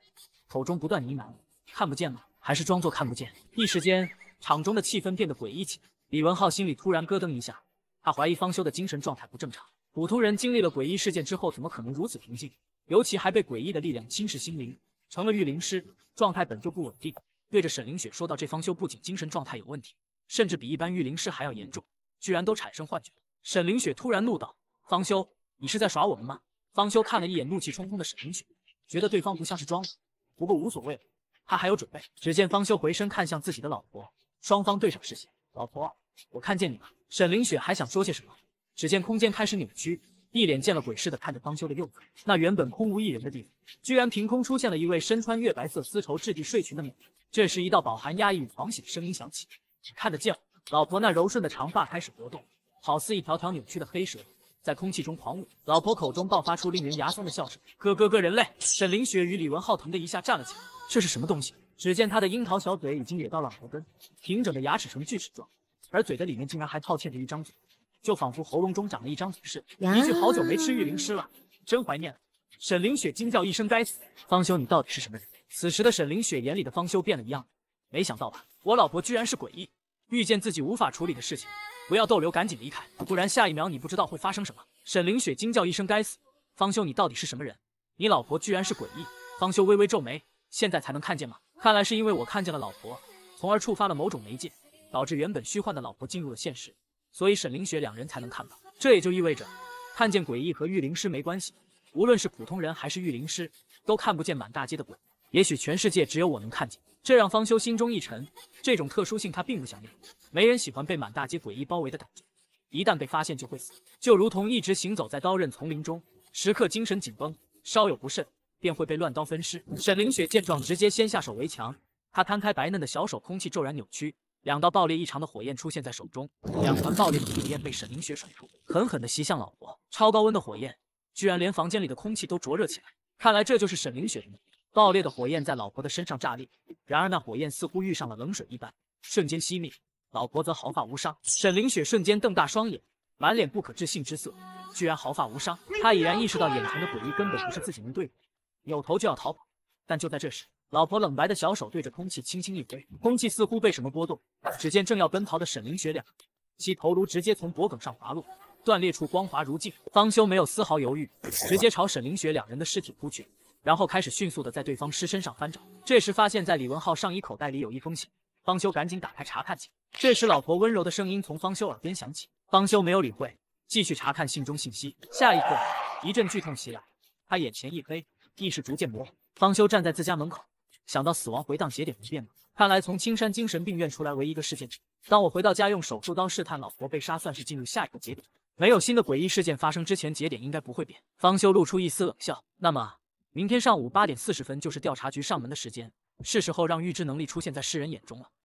口中不断呢喃：“看不见吗？还是装作看不见？”一时间，场中的气氛变得诡异起来。李文浩心里突然咯噔一下，他怀疑方修的精神状态不正常。普通人经历了诡异事件之后，怎么可能如此平静？尤其还被诡异的力量侵蚀心灵，成了御灵师，状态本就不稳定。对着沈凌雪说道：“这方修不仅精神状态有问题，甚至比一般御灵师还要严重，居然都产生幻觉。”沈凌雪突然怒道：“方修，你是在耍我们吗？”方修看了一眼怒气冲冲的沈凌雪，觉得对方不像是装的，不过无所谓了，他还有准备。只见方修回身看向自己的老婆，双方对上视线：“老婆，我看见你了。”沈凌雪还想说些什么，只见空间开始扭曲，一脸见了鬼似的看着方修的右侧，那原本空无一人的地方，居然凭空出现了一位身穿月白色丝绸质地睡裙的美人。这时，一道饱含压抑与狂喜的声音响起。看得见，老婆那柔顺的长发开始活动，好似一条条扭曲的黑蛇在空气中狂舞。老婆口中爆发出令人牙酸的笑声。咯咯咯，人类！沈凌雪与李文浩腾的一下站了起来。这是什么东西？只见他的樱桃小嘴已经咧到了朵根，平整的牙齿呈锯齿状，而嘴的里面竟然还套嵌着一张嘴，就仿佛喉咙中长了一张嘴似的。一句好久没吃玉灵师了，真怀念。沈凌雪惊叫一声：“该死，方休，你到底是什么人？”此时的沈凌雪眼里的方休变了一样，没想到吧，我老婆居然是诡异。遇见自己无法处理的事情，不要逗留，赶紧离开，不然下一秒你不知道会发生什么。沈凌雪惊叫一声：“该死，方休，你到底是什么人？你老婆居然是诡异。”方休微微皱眉：“现在才能看见吗？看来是因为我看见了老婆，从而触发了某种媒介，导致原本虚幻的老婆进入了现实，所以沈凌雪两人才能看到。这也就意味着，看见诡异和御灵师没关系，无论是普通人还是御灵师，都看不见满大街的鬼。”也许全世界只有我能看见，这让方修心中一沉。这种特殊性他并不想要，没人喜欢被满大街诡异包围的感觉。一旦被发现就会死，就如同一直行走在刀刃丛林中，时刻精神紧绷，稍有不慎便会被乱刀分尸。沈凌雪见状，直接先下手为强。她摊开白嫩的小手，空气骤然扭曲，两道爆裂异常的火焰出现在手中。两团爆裂的火焰被沈凌雪甩出，狠狠地袭向老伯。超高温的火焰居然连房间里的空气都灼热起来。看来这就是沈凌雪的。爆裂的火焰在老婆的身上炸裂，然而那火焰似乎遇上了冷水一般，瞬间熄灭。老婆则毫发无伤。沈凌雪瞬间瞪大双眼，满脸不可置信之色，居然毫发无伤。她已然意识到眼前的诡异根本不是自己能对付，扭头就要逃跑。但就在这时，老婆冷白的小手对着空气轻轻一挥，空气似乎被什么波动。只见正要奔跑的沈凌雪两，其头颅直接从脖梗上滑落，断裂处光滑如镜。方休没有丝毫犹豫，直接朝沈凌雪两人的尸体扑去。然后开始迅速的在对方尸身上翻找，这时发现，在李文浩上衣口袋里有一封信，方修赶紧打开查看起。这时，老婆温柔的声音从方修耳边响起，方修没有理会，继续查看信中信息。下一刻，一阵剧痛袭来，他眼前一黑，意识逐渐模糊。方修站在自家门口，想到死亡回荡节点不变吗？看来从青山精神病院出来为一个事件。当我回到家，用手术刀试探老婆被杀，算是进入下一个节点。没有新的诡异事件发生之前，节点应该不会变。方修露出一丝冷笑，那么。明天上午八点四十分就是调查局上门的时间，是时候让预知能力出现在世人眼中了。